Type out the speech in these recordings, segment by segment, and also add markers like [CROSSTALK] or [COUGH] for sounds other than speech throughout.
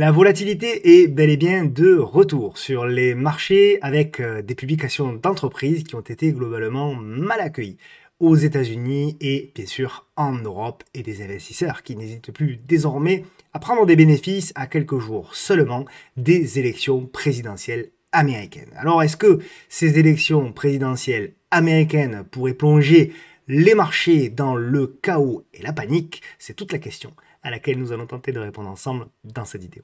La volatilité est bel et bien de retour sur les marchés avec euh, des publications d'entreprises qui ont été globalement mal accueillies aux États-Unis et bien sûr en Europe et des investisseurs qui n'hésitent plus désormais à prendre des bénéfices à quelques jours seulement des élections présidentielles américaines. Alors est-ce que ces élections présidentielles américaines pourraient plonger les marchés dans le chaos et la panique C'est toute la question à laquelle nous allons tenter de répondre ensemble dans cette vidéo.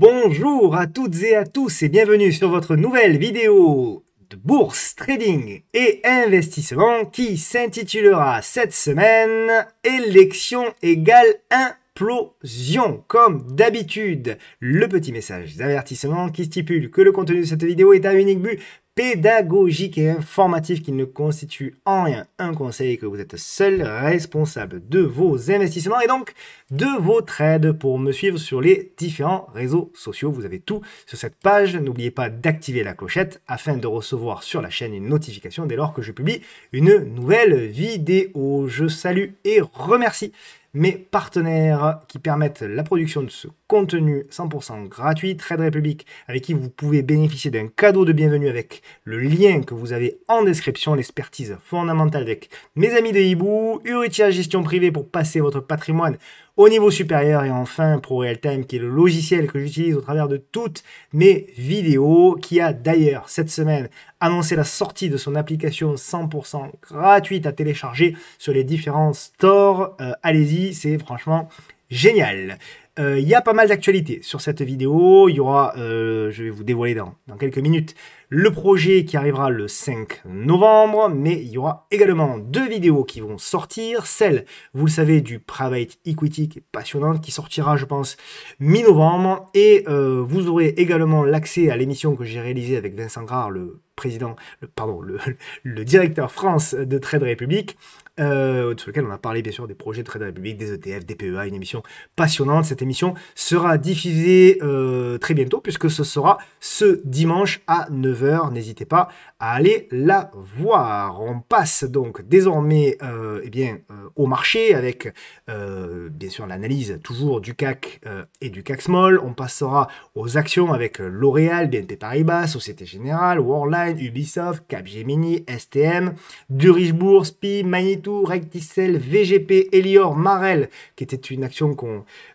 Bonjour à toutes et à tous et bienvenue sur votre nouvelle vidéo de bourse, trading et investissement qui s'intitulera cette semaine Élection égale implosion ». Comme d'habitude, le petit message d'avertissement qui stipule que le contenu de cette vidéo est à unique but pédagogique et informatif qui ne constitue en rien un conseil que vous êtes seul responsable de vos investissements et donc de vos trades. Pour me suivre sur les différents réseaux sociaux, vous avez tout sur cette page. N'oubliez pas d'activer la clochette afin de recevoir sur la chaîne une notification dès lors que je publie une nouvelle vidéo. Je salue et remercie mes partenaires qui permettent la production de ce contenu 100% gratuit, Trade Republic, avec qui vous pouvez bénéficier d'un cadeau de bienvenue avec le lien que vous avez en description, l'expertise fondamentale avec mes amis de Hibou, Uritia Gestion Privée pour passer votre patrimoine au niveau supérieur et enfin ProRealTime qui est le logiciel que j'utilise au travers de toutes mes vidéos qui a d'ailleurs cette semaine annoncé la sortie de son application 100% gratuite à télécharger sur les différents stores. Euh, allez-y, c'est franchement génial. Euh, il y a pas mal d'actualités sur cette vidéo. Il y aura, euh, je vais vous dévoiler dans, dans, quelques minutes, le projet qui arrivera le 5 novembre, mais il y aura également deux vidéos qui vont sortir. Celle, vous le savez, du Private Equity qui est passionnante, qui sortira, je pense, mi-novembre. Et euh, vous aurez également l'accès à l'émission que j'ai réalisée avec Vincent Grard, le président, pardon, le, [LAUGHS] le directeur France de Trade République. Euh, sur lequel on a parlé bien sûr des projets de trade de la des ETF, des PEA, une émission passionnante. Cette émission sera diffusée euh, très bientôt puisque ce sera ce dimanche à 9h. N'hésitez pas à aller la voir. On passe donc désormais euh, eh bien, au marché avec bien sûr l'analyse toujours du CAC et du CAC Small. On passera aux actions avec L'Oréal, BNP Paribas, Société Générale, Worldline, Ubisoft, Capgemini, STM, Durichbourg, SPI, tout. VGP, Elior, Marel, qui était une action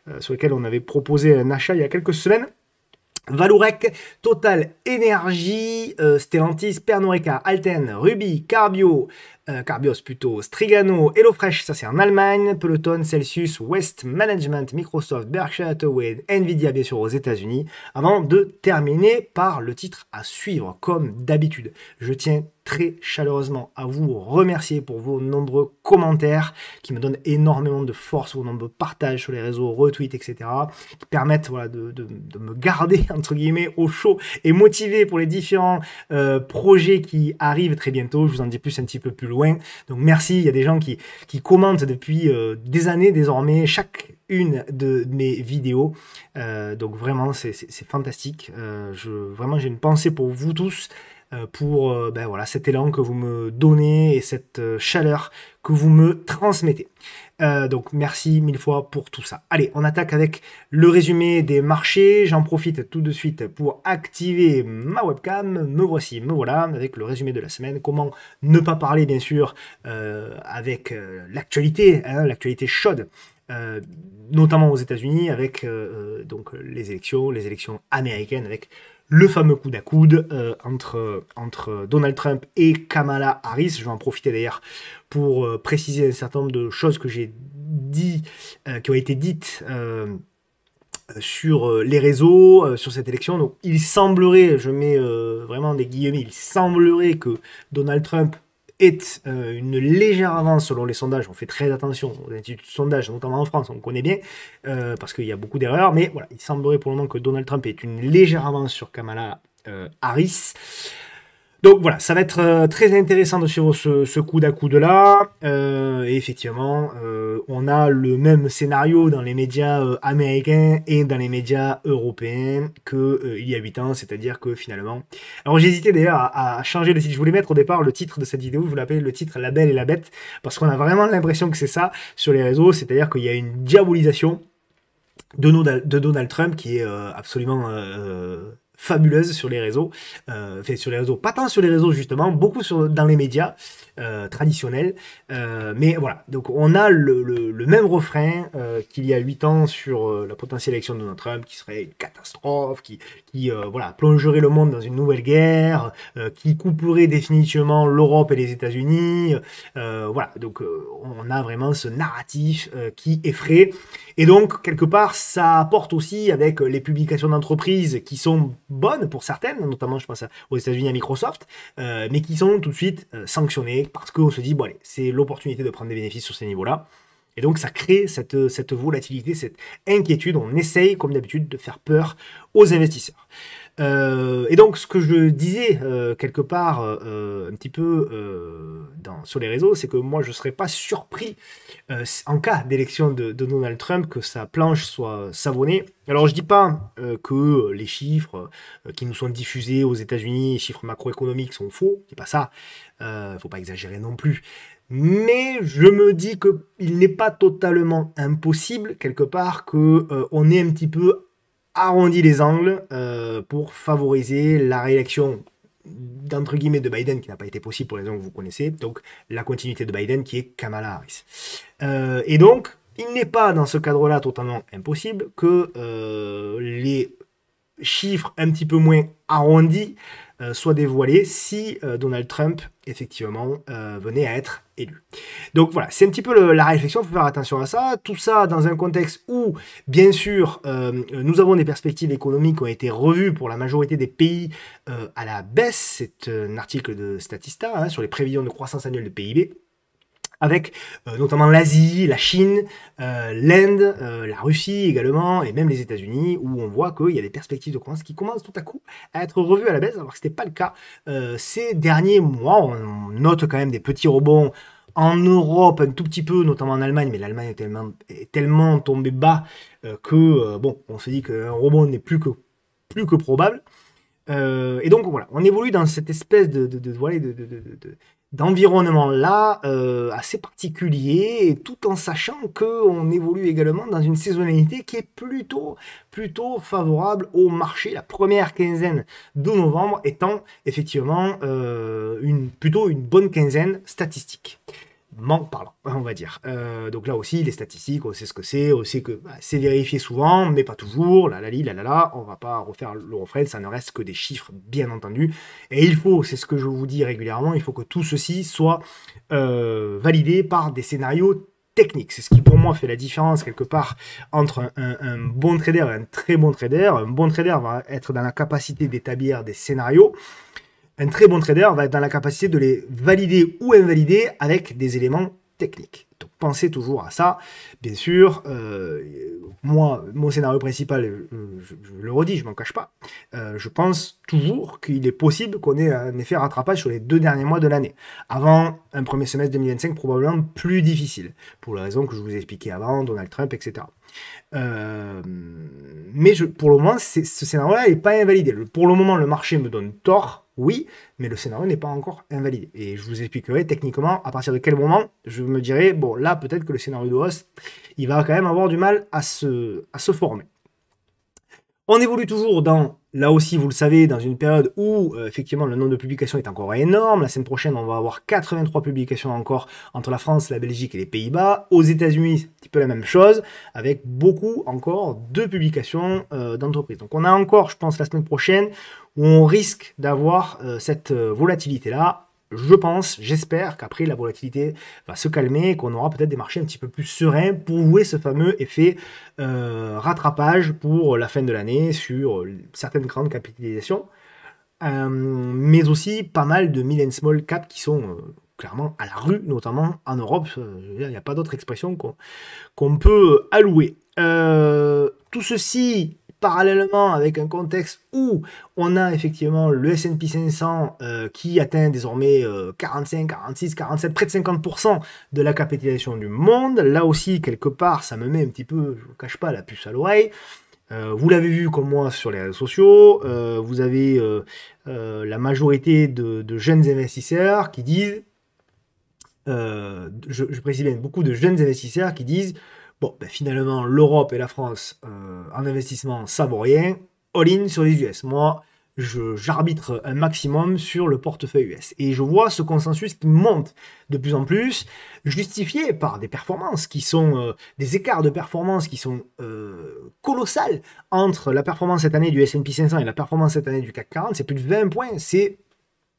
euh, sur laquelle on avait proposé un achat il y a quelques semaines. Valourec, Total Énergie, euh, Stellantis, Pernoreca Alten, Ruby, Carbio, euh, Carbios plutôt, Strigano, HelloFresh, ça c'est en Allemagne, Peloton, Celsius, West Management, Microsoft, Berkshire Hathaway, Nvidia bien sûr aux États-Unis, avant de terminer par le titre à suivre comme d'habitude. Je tiens très chaleureusement à vous remercier pour vos nombreux commentaires qui me donnent énormément de force, vos nombreux partages sur les réseaux, retweets, etc. qui permettent voilà, de, de, me garder [LAUGHS] entre guillemets au chaud et motivé pour les différents euh, projets qui arrivent très bientôt. Je vous en dis plus un petit peu plus loin donc merci, il y a des gens qui, commentent depuis euh, des années désormais chaque une de mes vidéos. Euh, donc vraiment, c'est fantastique. Euh, je, vraiment, j'ai une pensée pour vous tous pour ben voilà, cet élan que vous me donnez et cette chaleur que vous me transmettez. Euh, donc merci mille fois pour tout ça. Allez, on attaque avec le résumé des marchés. J'en profite tout de suite pour activer ma webcam. Me voici, me voilà avec le résumé de la semaine. Comment ne pas parler bien sûr euh, avec euh, l'actualité, hein, l'actualité chaude notamment aux États-Unis, avec donc les élections, les élections américaines, avec le fameux coup à coude euh, entre, entre Donald Trump et Kamala Harris. Je vais en profiter d'ailleurs pour euh, préciser un certain nombre de choses que j'ai dit, euh, qui ont été dites sur les réseaux, sur cette élection. Donc il semblerait, je mets vraiment des guillemets, il semblerait que Donald Trump est euh, une légère avance selon les sondages. On fait très attention aux instituts de sondage, notamment en France, on connaît bien, euh, parce qu'il y a beaucoup d'erreurs. Mais voilà, il semblerait pour le moment que Donald Trump est une légère avance sur Kamala euh, Harris. Donc voilà, ça va être euh, très intéressant de suivre ce, coup dà de là. Euh, et effectivement, euh, on a le même scénario dans les médias américains et dans les médias européens qu'il y a 8 ans, c'est-à-dire que finalement. Alors j'hésitais d'ailleurs à, changer le titre. Je voulais mettre au départ le titre de cette vidéo, je vous appeler le titre La Belle et la Bête, parce qu'on a vraiment l'impression que c'est ça sur les réseaux, c'est-à-dire qu'il y a une diabolisation de de Donald Trump qui est absolument fabuleuse sur les réseaux, euh, sur les réseaux, pas tant sur les réseaux justement, beaucoup sur, dans les médias, euh, traditionnel euh, mais voilà, donc on a le, même refrain euh, qu'il y a 8 ans sur la potentielle élection de Donald Trump, qui serait une catastrophe, qui, qui voilà, plongerait le monde dans une nouvelle guerre, qui couperait définitivement l'Europe et les États-Unis. voilà, donc on a vraiment ce narratif qui effraie. Et donc, quelque part, ça apporte aussi avec les publications d'entreprises qui sont bonnes pour certaines, notamment je pense aux États-Unis à Microsoft, mais qui sont tout de suite sanctionnées parce qu'on se dit, bon c'est l'opportunité de prendre des bénéfices sur ces niveaux-là. Et donc ça crée cette, cette volatilité, cette inquiétude. On essaye, comme d'habitude, de faire peur aux investisseurs. Euh, et donc, ce que je disais euh, quelque part euh, un petit peu dans, sur les réseaux, c'est que moi, je ne serais pas surpris en cas d'élection de, Donald Trump que sa planche soit savonnée. Alors, je ne dis pas que les chiffres qui nous sont diffusés aux États-Unis, les chiffres macroéconomiques, sont faux. c'est pas ça. Il ne faut pas exagérer non plus. Mais je me dis qu'il n'est pas totalement impossible, quelque part, qu'on on ait un petit peu Arrondi les angles euh, pour favoriser la réélection d'entre guillemets de Biden qui n'a pas été possible pour les gens que vous connaissez, donc la continuité de Biden qui est Kamala Harris. Euh, et donc, il n'est pas dans ce cadre-là totalement impossible que euh, les chiffres un petit peu moins arrondis euh, soit dévoilé si euh, Donald Trump, effectivement, euh, venait à être élu. Donc voilà, c'est un petit peu la réflexion, il faut faire attention à ça. Tout ça dans un contexte où, bien sûr, nous avons des perspectives économiques qui ont été revues pour la majorité des pays à la baisse. C'est un article de Statista hein, sur les prévisions de croissance annuelle de PIB avec euh, notamment l'Asie, la Chine, euh, l'Inde, euh, la Russie également, et même les États-Unis, où on voit qu'il y a des perspectives de croissance qui commencent tout à coup à être revues à la baisse, alors que ce n'était pas le cas ces derniers mois. On note quand même des petits rebonds en Europe, un tout petit peu, notamment en Allemagne, mais l'Allemagne est tellement, tellement tombée bas que, bon, on se dit qu'un rebond n'est plus que, plus que probable. et donc voilà, on évolue dans cette espèce de, de, de d'environnement-là euh, assez particulier, tout en sachant qu'on évolue également dans une saisonnalité qui est plutôt, plutôt favorable au marché. La première quinzaine de novembre étant effectivement euh, une, plutôt une bonne quinzaine statistique manque parlant, [LAUGHS] on va dire. Euh, donc là aussi, les statistiques, on sait ce que c'est, on sait que bah, c'est vérifié souvent, mais pas toujours, là, là, là, là, là, on va pas refaire le refrain, ça ne reste que des chiffres, bien entendu. Et il faut, c'est ce que je vous dis régulièrement, il faut que tout ceci soit euh, validé par des scénarios techniques. C'est ce qui pour moi fait la différence quelque part entre un, bon trader et un très bon trader. Un bon trader va être dans la capacité d'établir des scénarios un très bon trader va être dans la capacité de les valider ou invalider avec des éléments techniques. Donc pensez toujours à ça. Bien sûr, euh, moi, mon scénario principal, euh, je, le redis, je m'en cache pas, euh, je pense toujours qu'il est possible qu'on ait un effet rattrapage sur les deux derniers mois de l'année. Avant un premier semestre 2025 probablement plus difficile, pour la raison que je vous ai expliqué avant, Donald Trump, etc. mais je, pour le moment, ce scénario-là n'est pas invalidé. Pour le moment, le marché me donne tort oui, mais le scénario n'est pas encore invalidé. Et je vous expliquerai techniquement à partir de quel moment je me dirais, bon là peut-être que le scénario de Host, il va quand même avoir du mal à se, à se former. On évolue toujours dans Là aussi, vous le savez, dans une période où euh, effectivement le nombre de publications est encore énorme, la semaine prochaine on va avoir 83 publications encore entre la France, la Belgique et les Pays-Bas. Aux États-Unis, un petit peu la même chose, avec beaucoup encore de publications euh, d'entreprises. Donc on a encore, je pense, la semaine prochaine où on risque d'avoir euh, cette volatilité-là je pense, j'espère qu'après la volatilité va se calmer, qu'on aura peut-être des marchés un petit peu plus sereins pour jouer ce fameux effet euh, rattrapage pour la fin de l'année sur euh, certaines grandes capitalisations, euh, mais aussi pas mal de mid and small cap qui sont clairement à la rue, notamment en Europe. Il n'y a pas d'autre expression qu'on peut allouer. tout ceci parallèlement avec un contexte où on a effectivement le S&P 500 euh, qui atteint désormais 45, 46, 47, près de 50% de la capitalisation du monde. Là aussi, quelque part, ça me met un petit peu, je ne cache pas, la puce à l'oreille. Euh, vous l'avez vu comme moi sur les réseaux sociaux, euh, vous avez la majorité de, jeunes investisseurs qui disent je, précise bien, beaucoup de jeunes investisseurs qui disent Bon, ben, finalement, l'Europe et la France euh, en investissement, ça vaut rien. All-in sur les US. Moi, j'arbitre un maximum sur le portefeuille US. Et je vois ce consensus qui monte de plus en plus, justifié par des performances qui sont, euh, des écarts de performance qui sont euh, colossales entre la performance cette année du SP 500 et la performance cette année du CAC 40. C'est plus de 20 points, c'est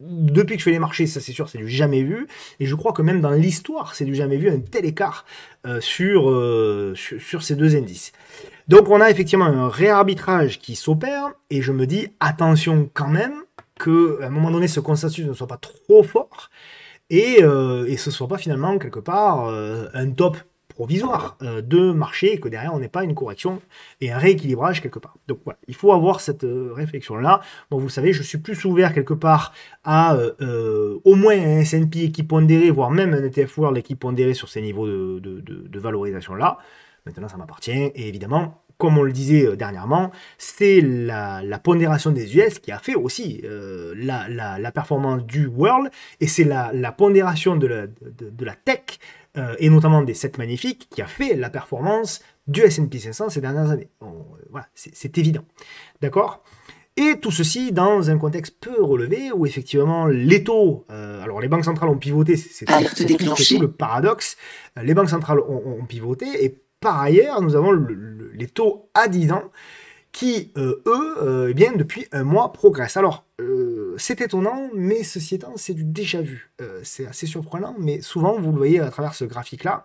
depuis que je fais les marchés, ça c'est sûr, c'est du jamais vu. Et je crois que même dans l'histoire, c'est du jamais vu un tel écart euh, euh, sur, sur, ces deux indices. Donc on a effectivement un réarbitrage qui s'opère et je me dis attention quand même que à un moment donné ce consensus ne soit pas trop fort et, euh, et ce soit pas finalement quelque part un top provisoire euh, de marché et que derrière on n'est pas une correction et un rééquilibrage quelque part. Donc voilà, il faut avoir cette euh, réflexion-là. Bon, vous savez, je suis plus ouvert quelque part à euh, au moins un S&P pondérait voire même un ETF World pondéré sur ces niveaux de, valorisation-là. Maintenant, ça m'appartient et évidemment, comme on le disait dernièrement, c'est la, pondération des US qui a fait aussi la, performance du World, et c'est la, pondération de la, de, la tech euh, et notamment des 7 magnifiques, qui a fait la performance du S&P 500 ces dernières années. Euh, voilà, c'est évident. D'accord et tout ceci dans un contexte peu relevé où effectivement les taux, euh, alors les banques centrales ont pivoté, c'est tout le paradoxe, les banques centrales ont, pivoté et par ailleurs nous avons les taux à 10 ans qui, eux, eh depuis un mois progressent. Alors, c'est étonnant, mais ceci étant, c'est du déjà vu. Euh, c'est assez surprenant, mais souvent, vous le voyez à travers ce graphique-là,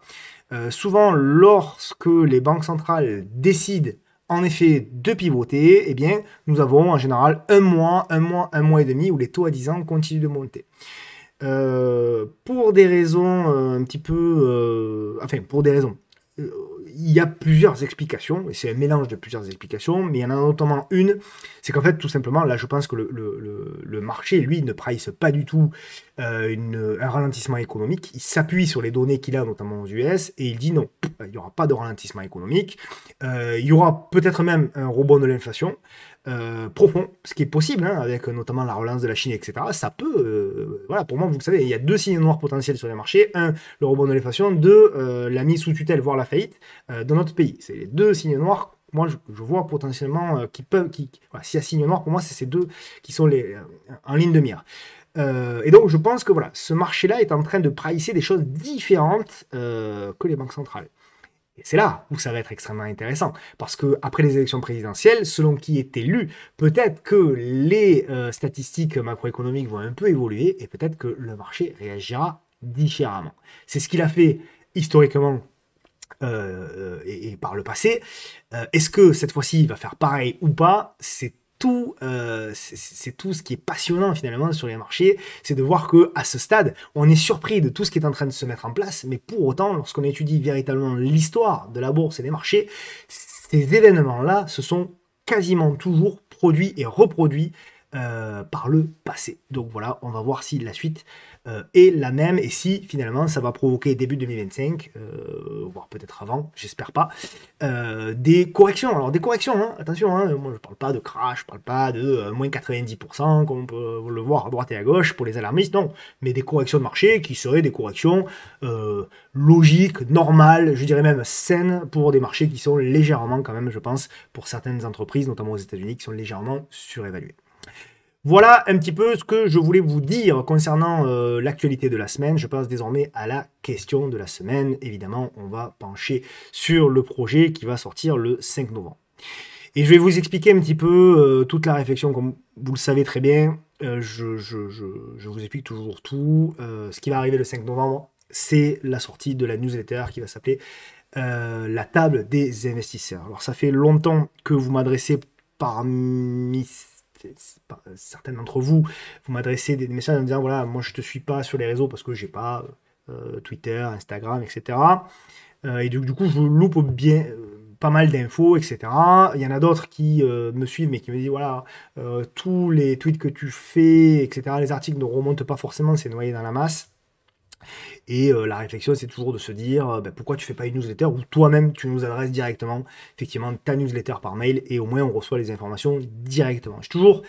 euh, souvent, lorsque les banques centrales décident en effet de pivoter, eh bien, nous avons en général un mois, un mois, un mois et demi où les taux à 10 ans continuent de monter. Euh, pour des raisons un petit peu... enfin, pour des raisons il y a plusieurs explications, et c'est un mélange de plusieurs explications, mais il y en a notamment une, c'est qu'en fait, tout simplement, là, je pense que le, marché, lui, ne price pas du tout euh, un ralentissement économique. Il s'appuie sur les données qu'il a, notamment aux US, et il dit non, il n'y aura pas de ralentissement économique. Euh, il y aura peut-être même un rebond de l'inflation. Euh, profond, ce qui est possible, hein, avec notamment la relance de la Chine, etc. Ça peut, euh, voilà, pour moi, vous le savez, il y a deux signes noirs potentiels sur les marchés. Un, le rebond de l'inflation. Deux, euh, la mise sous tutelle, voire la faillite dans notre pays. C'est les deux signes noirs. Moi, je, vois potentiellement qui peuvent, qui, voilà, s'il y a signe noir, pour moi, c'est ces deux qui sont les, en ligne de mire. et donc je pense que voilà, ce marché-là est en train de pricer des choses différentes que les banques centrales. Et c'est là où ça va être extrêmement intéressant, parce que après les élections présidentielles, selon qui est élu, peut-être que les euh, statistiques macroéconomiques vont un peu évoluer et peut-être que le marché réagira différemment. C'est ce qu'il a fait historiquement euh, euh, et, par le passé. Est-ce que cette fois-ci il va faire pareil ou pas C'est tout, euh, c'est tout ce qui est passionnant finalement sur les marchés, c'est de voir que à ce stade, on est surpris de tout ce qui est en train de se mettre en place, mais pour autant, lorsqu'on étudie véritablement l'histoire de la bourse et des marchés, ces événements-là se sont quasiment toujours produits et reproduits euh, par le passé. Donc voilà, on va voir si la suite euh, est la même et si finalement ça va provoquer début 2025, euh, voire peut-être avant, j'espère pas, des corrections. Alors des corrections, hein, attention, hein, moi je parle pas de crash, je parle pas de moins 90% comme on peut le voir à droite et à gauche pour les alarmistes, non, mais des corrections de marché qui seraient des corrections logiques, normales, je dirais même saines pour des marchés qui sont légèrement quand même, je pense, pour certaines entreprises, notamment aux États-Unis, qui sont légèrement surévaluées. Voilà un petit peu ce que je voulais vous dire concernant euh, l'actualité de la semaine. Je passe désormais à la question de la semaine. Évidemment, on va pencher sur le projet qui va sortir le 5 novembre. Et je vais vous expliquer un petit peu euh, toute la réflexion, comme vous le savez très bien. Euh, je, je, vous explique toujours tout. ce qui va arriver le 5 novembre, c'est la sortie de la newsletter qui va s'appeler La table des investisseurs. Alors ça fait longtemps que vous m'adressez parmi euh, certaines d'entre vous, vous m'adressez des messages en me disant voilà, moi je te suis pas sur les réseaux parce que j'ai pas euh, euh, Twitter, Instagram, etc. et du, coup, je loupe bien pas mal d'infos, etc. Il y en a d'autres qui me suivent, mais qui me disent voilà, tous les tweets que tu fais, etc. Les articles ne remontent pas forcément, c'est noyé dans la masse. Et euh, la réflexion, c'est toujours de se dire euh, ben, pourquoi tu fais pas une newsletter ou toi-même tu nous adresses directement effectivement ta newsletter par mail et au moins on reçoit les informations directement. J'ai toujours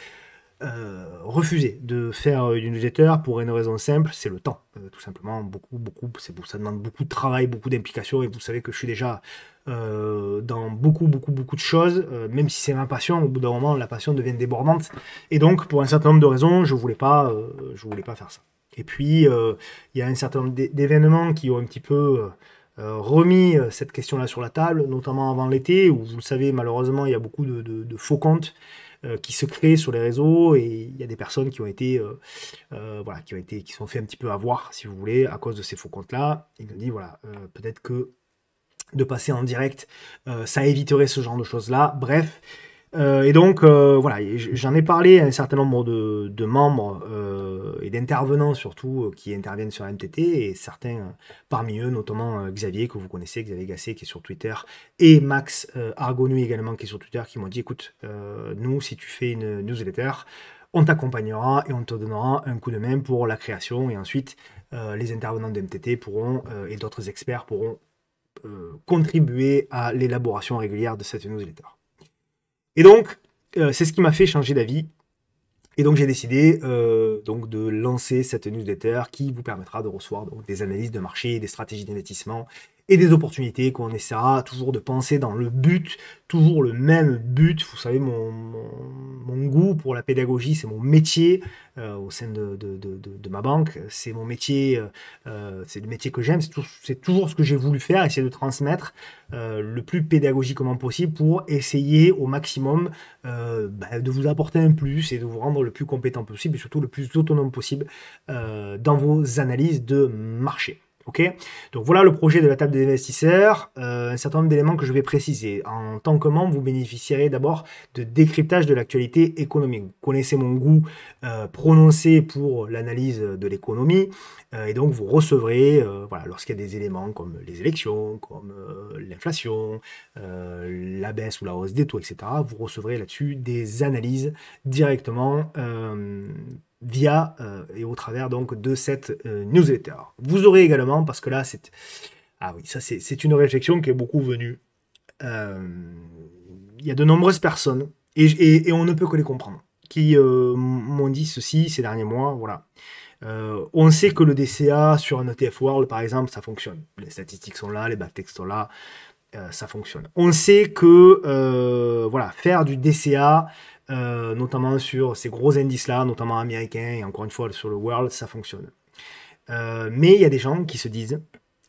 euh, refusé de faire une newsletter pour une raison simple, c'est le temps. tout simplement, beaucoup, beaucoup, ça demande beaucoup de travail, beaucoup d'implication et vous savez que je suis déjà dans beaucoup, beaucoup, beaucoup de choses, même si c'est ma passion, au bout d'un moment, la passion devient débordante. Et donc, pour un certain nombre de raisons, je voulais je voulais pas faire ça. Et puis, euh, il y a un certain nombre d'événements qui ont un petit peu euh, euh, remis cette question-là sur la table, notamment avant l'été, où vous le savez, malheureusement, il y a beaucoup de, faux comptes qui se créent sur les réseaux et il y a des personnes qui ont été, voilà, qui ont été, qui sont fait un petit peu avoir, si vous voulez, à cause de ces faux comptes-là. Il ont dit, voilà, peut-être que de passer en direct, ça éviterait ce genre de choses-là. Bref, euh, et donc, euh, voilà, j'en ai parlé à un certain nombre de, membres euh, et d'intervenants surtout qui interviennent sur MTT et certains parmi eux, notamment Xavier que vous connaissez, Xavier Gasset qui est sur Twitter et Max Argonu également qui est sur Twitter qui m'ont dit écoute, nous, si tu fais une newsletter, on t'accompagnera et on te donnera un coup de main pour la création et ensuite les intervenants de MTT pourront et d'autres experts pourront contribuer à l'élaboration régulière de cette newsletter. Et donc, euh, c'est ce qui m'a fait changer d'avis. Et donc, j'ai décidé euh, donc de lancer cette newsletter qui vous permettra de recevoir des analyses de marché, des stratégies d'investissement et des opportunités qu'on essaiera toujours de penser dans le but, toujours le même but. Vous savez, mon, goût pour la pédagogie, c'est mon métier euh, au sein de, ma banque. C'est mon métier, euh, euh, c'est le métier que j'aime, c'est toujours ce que j'ai voulu faire, essayer de transmettre le plus pédagogiquement possible pour essayer au maximum bah, de vous apporter un plus et de vous rendre le plus compétent possible et surtout le plus autonome possible dans vos analyses de marché. Donc voilà le projet de la table des investisseurs, euh, un certain nombre d'éléments que je vais préciser. En tant que membre, vous bénéficierez d'abord de décryptage de l'actualité économique. Vous connaissez mon goût euh, prononcé pour l'analyse de l'économie euh, et donc vous recevrez, voilà, lorsqu'il y a des éléments comme les élections, comme l'inflation, la baisse ou la hausse des taux, etc., vous recevrez là-dessus des analyses directement via euh, et au travers donc de cette euh, newsletter. Vous aurez également, parce que là c'est... Ah oui, ça c'est une réflexion qui est beaucoup venue. Euh, il y a de nombreuses personnes, et, et, on ne peut que les comprendre, qui m'ont dit ceci ces derniers mois, voilà. on sait que le DCA sur un ETF World, par exemple, ça fonctionne. Les statistiques sont là, les backtexts sont là, ça fonctionne. On sait que voilà, faire du DCA euh, notamment sur ces gros indices-là, notamment américains, et encore une fois sur le world, ça fonctionne. Euh, mais il y a des gens qui se disent,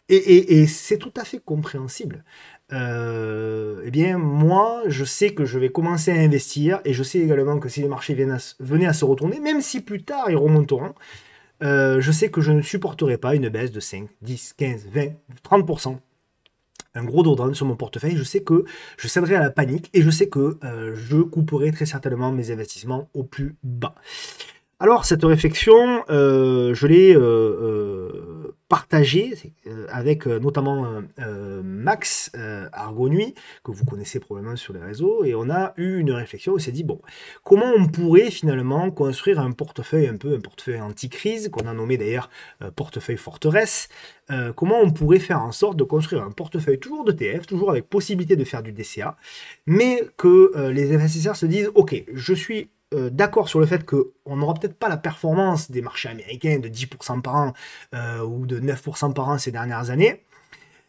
et, c'est tout à fait compréhensible, euh, eh bien moi, je sais que je vais commencer à investir, et je sais également que si les marchés venaient à se retourner, même si plus tard ils remonteront, je sais que je ne supporterai pas une baisse de 5, 10, 15, 20, 30% un gros drawdown sur mon portefeuille, je sais que je céderai à la panique et je sais que euh, je couperai très certainement mes investissements au plus bas. Alors cette réflexion, euh, je l'ai euh, euh, partagée avec notamment Max Argonui, que vous connaissez probablement sur les réseaux, et on a eu une réflexion, on s'est dit, bon, comment on pourrait finalement construire un portefeuille un peu, un portefeuille anti-crise, qu'on a nommé d'ailleurs portefeuille forteresse, comment on pourrait faire en sorte de construire un portefeuille toujours de TF, toujours avec possibilité de faire du DCA, mais que les investisseurs se disent, ok, je suis euh, d'accord sur le fait qu'on n'aura peut-être pas la performance des marchés américains de 10% par an euh, ou de 9% par an ces dernières années.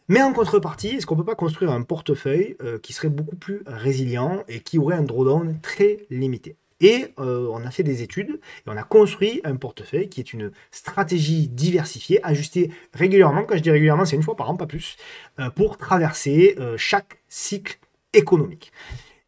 Mais en contrepartie, est-ce qu'on ne peut pas construire un portefeuille euh, qui serait beaucoup plus résilient et qui aurait un drawdown très limité Et on a fait des études et on a construit un portefeuille qui est une stratégie diversifiée, ajustée régulièrement. Quand je dis régulièrement, c'est une fois par an, pas plus, pour traverser chaque cycle économique.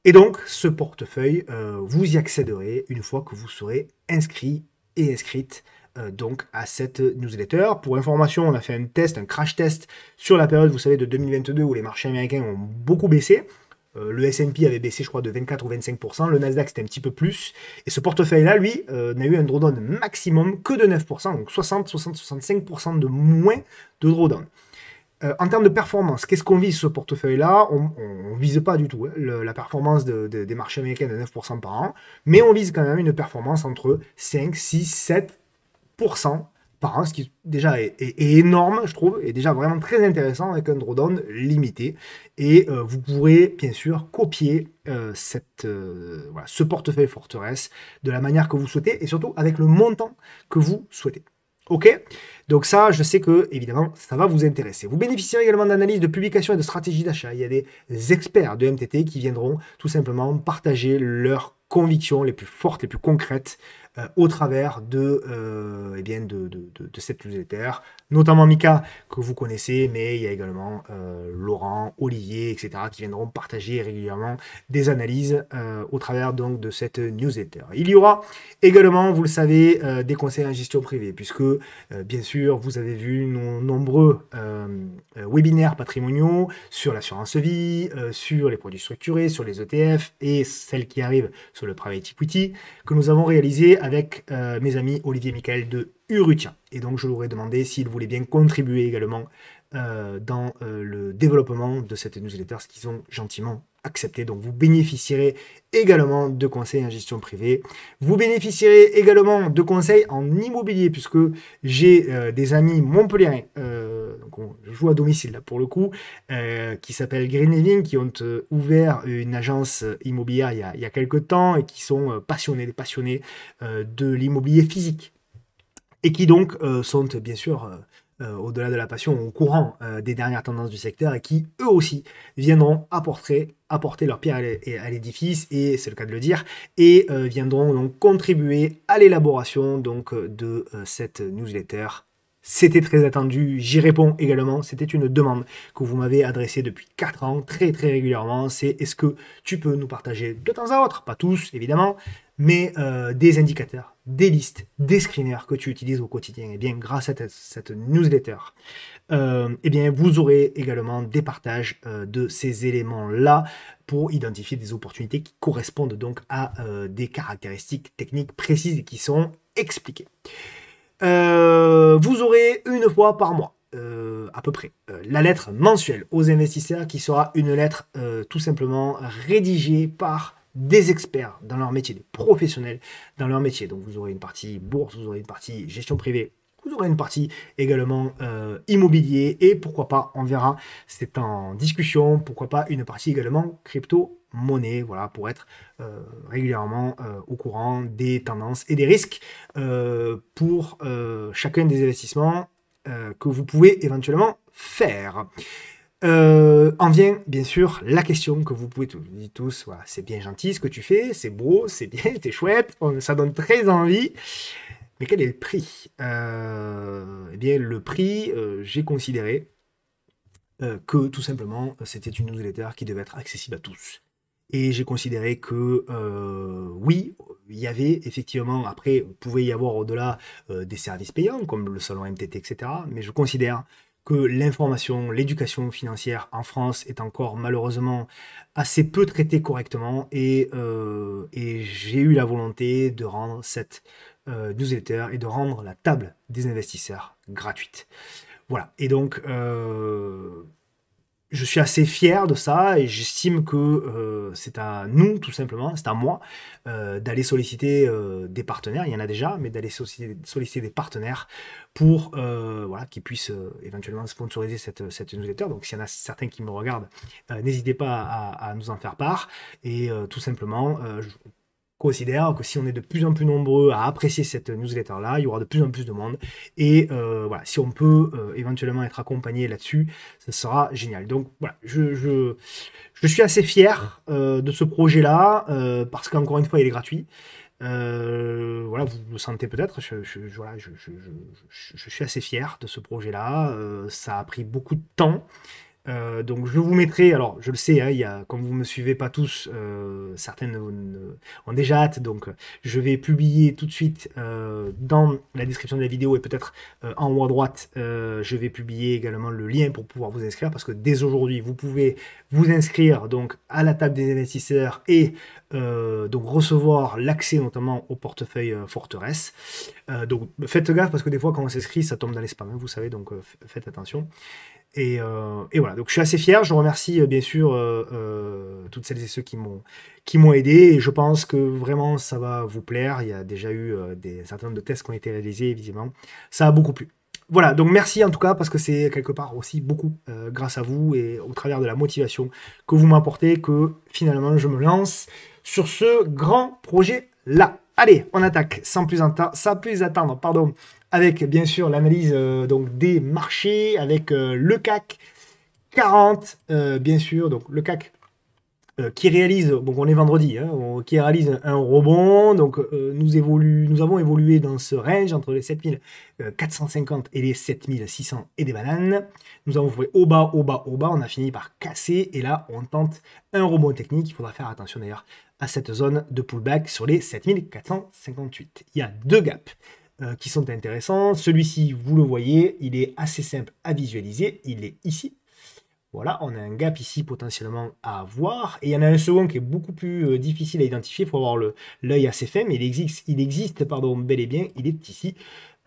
Et donc, ce portefeuille, euh, vous y accéderez une fois que vous serez inscrit et inscrite euh, donc à cette newsletter. Pour information, on a fait un test, un crash test sur la période, vous savez, de 2022 où les marchés américains ont beaucoup baissé. Euh, le S&P avait baissé, je crois, de 24 ou 25%. Le Nasdaq, c'était un petit peu plus. Et ce portefeuille-là, lui, n'a eu un drawdown maximum que de 9%, donc 60, 60, 65% de moins de drawdown. Euh, en termes de performance, qu'est-ce qu'on vise ce portefeuille-là On ne vise pas du tout hein, la performance des marchés américains de 9% par an, mais on vise quand même une performance entre 5, 6, 7% par an, ce qui déjà est, énorme, je trouve, et déjà vraiment très intéressant avec un drawdown limité. Et euh, vous pourrez bien sûr copier euh, ce portefeuille forteresse de la manière que vous souhaitez et surtout avec le montant que vous souhaitez. Ok Donc ça, je sais que, évidemment, ça va vous intéresser. Vous bénéficierez également d'analyses de publications et de stratégies d'achat. Il y a des experts de MTT qui viendront tout simplement partager leurs convictions les plus fortes, les plus concrètes euh, au travers euh, eh de, de, cette newsletter notamment Mika, que vous connaissez, mais il y a également euh, Laurent, Olivier, etc., qui viendront partager régulièrement des analyses euh, au travers donc de cette newsletter. Il y aura également, vous le savez, euh, des conseils en gestion privée, puisque bien sûr, vous avez vu nos nombreux webinaires patrimoniaux sur l'assurance vie, sur les produits structurés, sur les ETF et celles qui arrivent sur le private equity, que nous avons réalisé avec mes amis Olivier et Michael de et donc je leur ai demandé s'ils voulaient bien contribuer également euh, dans euh, le développement de cette newsletter, ce qu'ils ont gentiment accepté. Donc vous bénéficierez également de conseils en gestion privée. Vous bénéficierez également de conseils en immobilier, puisque j'ai euh, des amis montpelliérains, donc on joue à domicile là, pour le coup, qui s'appellent Green Living, qui ont ouvert une agence immobilière il y, a, quelques temps et qui sont passionnés, des passionnés de l'immobilier physique et qui donc euh, sont bien sûr euh, euh, au-delà de la passion, au courant des dernières tendances du secteur et qui, eux aussi, viendront apporter, apporter leur pierre à l'édifice, et c'est le cas de le dire, et viendront donc contribuer à l'élaboration donc de cette newsletter. C'était très attendu, j'y réponds également, c'était une demande que vous m'avez adressée depuis 4 ans très très régulièrement, c'est est-ce que tu peux nous partager de temps à autre, pas tous évidemment, mais des indicateurs des listes, des screeners que tu utilises au quotidien. Et eh bien, grâce à cette newsletter, et euh, eh bien, vous aurez également des partages euh, de ces éléments-là pour identifier des opportunités qui correspondent donc à euh, des caractéristiques techniques précises et qui sont expliquées. vous aurez une fois par mois à peu près la lettre mensuelle aux investisseurs qui sera une lettre tout simplement rédigée par des experts dans leur métier, des professionnels dans leur métier. Donc vous aurez une partie bourse, vous aurez une partie gestion privée, vous aurez une partie également euh, immobilier et pourquoi pas, on verra, c'est en discussion, pourquoi pas une partie également crypto-monnaie, voilà, pour être euh, régulièrement euh, au courant des tendances et des risques pour chacun des investissements que vous pouvez éventuellement faire. Euh, en vient bien sûr la question que vous pouvez tous dire tous, c'est bien gentil ce que tu fais, c'est beau, c'est bien, [LAUGHS] t'es chouette, ça donne très envie. Mais quel est le prix euh, Eh bien le prix, euh, j'ai considéré que tout simplement c'était une newsletter qui devait être accessible à tous. Et j'ai considéré que oui, il y avait effectivement, après, il pouvait y avoir au-delà des services payants comme le salon MTT, etc. Mais je considère que l'information, l'éducation financière en France est encore malheureusement assez peu traitée correctement euh, et, j'ai eu la volonté de rendre cette euh, newsletter et de rendre la table des investisseurs gratuite. Voilà, et donc euh, je suis assez fier de ça et j'estime que euh, c'est à nous, tout simplement, c'est à moi euh, d'aller solliciter euh, des partenaires, il y en a déjà, mais d'aller solliciter, des partenaires pour voilà, qu'ils puissent éventuellement sponsoriser cette, newsletter. Donc s'il y en a certains qui me regardent, n'hésitez pas à, nous en faire part. Et tout simplement, je considère que si on est de plus en plus nombreux à apprécier cette newsletter-là, il y aura de plus en plus de monde. Et euh, voilà, si on peut euh, éventuellement être accompagné là-dessus, ce sera génial. Donc voilà, je, je, je suis assez fier euh, de ce projet-là, parce qu'encore une fois, il est gratuit. voilà, vous le sentez peut-être, je, je, je, suis assez fier de ce projet-là. ça a pris beaucoup de temps, euh, donc je vous mettrai, alors je le sais, hein, y a, comme vous ne me suivez pas tous, euh, certaines ont déjà hâte, donc je vais publier tout de suite euh, dans la description de la vidéo et peut-être en haut à droite, je vais publier également le lien pour pouvoir vous inscrire, parce que dès aujourd'hui, vous pouvez vous inscrire donc à la table des investisseurs et donc recevoir l'accès notamment au portefeuille forteresse. donc faites gaffe parce que des fois quand on s'inscrit, ça tombe dans les hein, vous savez, donc faites attention. Euh, et, voilà, donc je suis assez fier. Je remercie euh, bien sûr euh, toutes celles et ceux qui m'ont qui m'ont aidé. Et je pense que vraiment ça va vous plaire. Il y a déjà eu des certain nombre de tests qui ont été réalisés, évidemment. Ça a beaucoup plu. Voilà, donc merci en tout cas parce que c'est quelque part aussi beaucoup grâce à vous et au travers de la motivation que vous m'apportez que finalement je me lance sur ce grand projet là. Allez, on attaque sans plus, sans plus attendre, pardon avec bien sûr l'analyse euh, donc des marchés, avec euh, le CAC 40, euh, bien sûr, donc le CAC qui réalise, donc on est vendredi, hein, qui réalise un rebond, donc nous, avons évolué dans ce range entre les 7450 et les 7600 et des bananes. Nous avons ouvert au bas, au bas, au bas, on a fini par casser et là on tente un rebond technique, il faudra faire attention d'ailleurs à cette zone de pullback sur les 7458. Il y a deux gaps. Euh, qui sont intéressants. Celui-ci, vous le voyez, il est assez simple à visualiser. Il est ici. Voilà, on a un gap ici potentiellement à voir. Et il y en a un second qui est beaucoup plus euh, difficile à identifier. Il faut avoir l'œil assez fin, mais il existe, il existe pardon, bel et bien. Il est ici.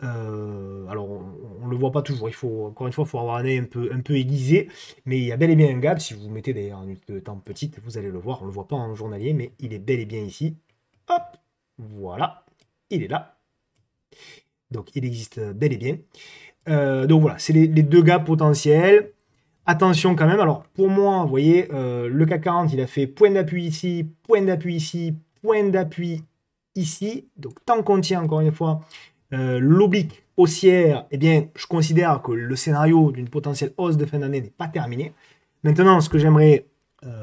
Euh, alors, on ne le voit pas toujours. Il faut, encore une fois, il faut avoir un œil un peu, un peu aiguisé. Mais il y a bel et bien un gap. Si vous mettez des en temps petite, vous allez le voir. On ne le voit pas en journalier, mais il est bel et bien ici. Hop, voilà, il est là. Donc il existe euh, bel et bien. Euh, donc voilà, c'est les, deux gars potentiels. Attention quand même. Alors pour moi, vous voyez, euh, le CAC 40, il a fait point d'appui ici, point d'appui ici, point d'appui ici. Donc tant qu'on tient encore une fois l'oblique haussière, eh bien je considère que le scénario d'une potentielle hausse de fin d'année n'est pas terminé. Maintenant, ce que j'aimerais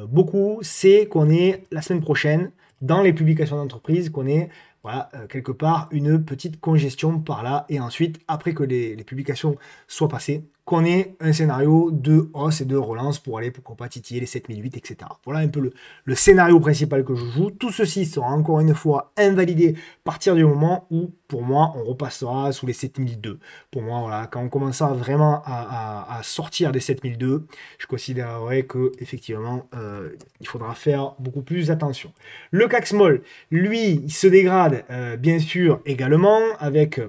beaucoup, c'est qu'on ait la semaine prochaine, dans les publications d'entreprise, qu'on ait voilà, euh, quelque part, une petite congestion par là. Et ensuite, après que les publications soient passées, qu'on ait un scénario de hausse et de relance pour aller, pourquoi pas, titiller les 7008, etc. Voilà un peu le, scénario principal que je joue. Tout ceci sera encore une fois invalidé à partir du moment où, pour moi, on repassera sous les 7002. Pour moi, voilà, quand on commencera vraiment à, sortir des 7002, je considérerais que, effectivement, euh, il faudra faire beaucoup plus attention. Le CAC Small, lui, il se dégrade, euh, bien sûr, également, avec...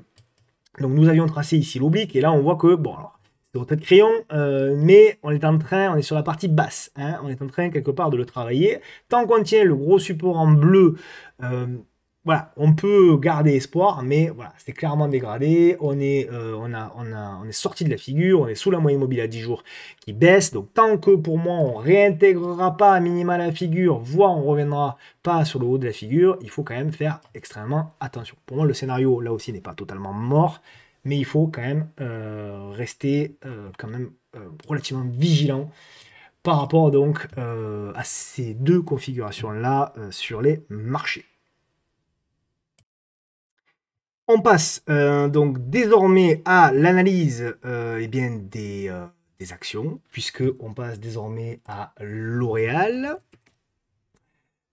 Donc nous avions tracé ici l'oblique, et là on voit que, bon alors, c'est de crayon, euh, mais on est en train, on est sur la partie basse, hein. on est en train quelque part de le travailler. Tant qu'on tient le gros support en bleu, euh, voilà, on peut garder espoir, mais voilà, c'est clairement dégradé, on est, euh, on, a, on, on est sorti de la figure, on est sous la moyenne mobile à 10 jours qui baisse, donc tant que pour moi on réintégrera pas à minima la figure, voire on reviendra pas sur le haut de la figure, il faut quand même faire extrêmement attention. Pour moi le scénario là aussi n'est pas totalement mort, mais il faut quand même euh, rester euh, quand même euh, relativement vigilant par rapport donc à ces deux configurations là sur les marchés. On passe donc désormais à l'analyse et eh bien des, des actions puisque on passe désormais à L'Oréal.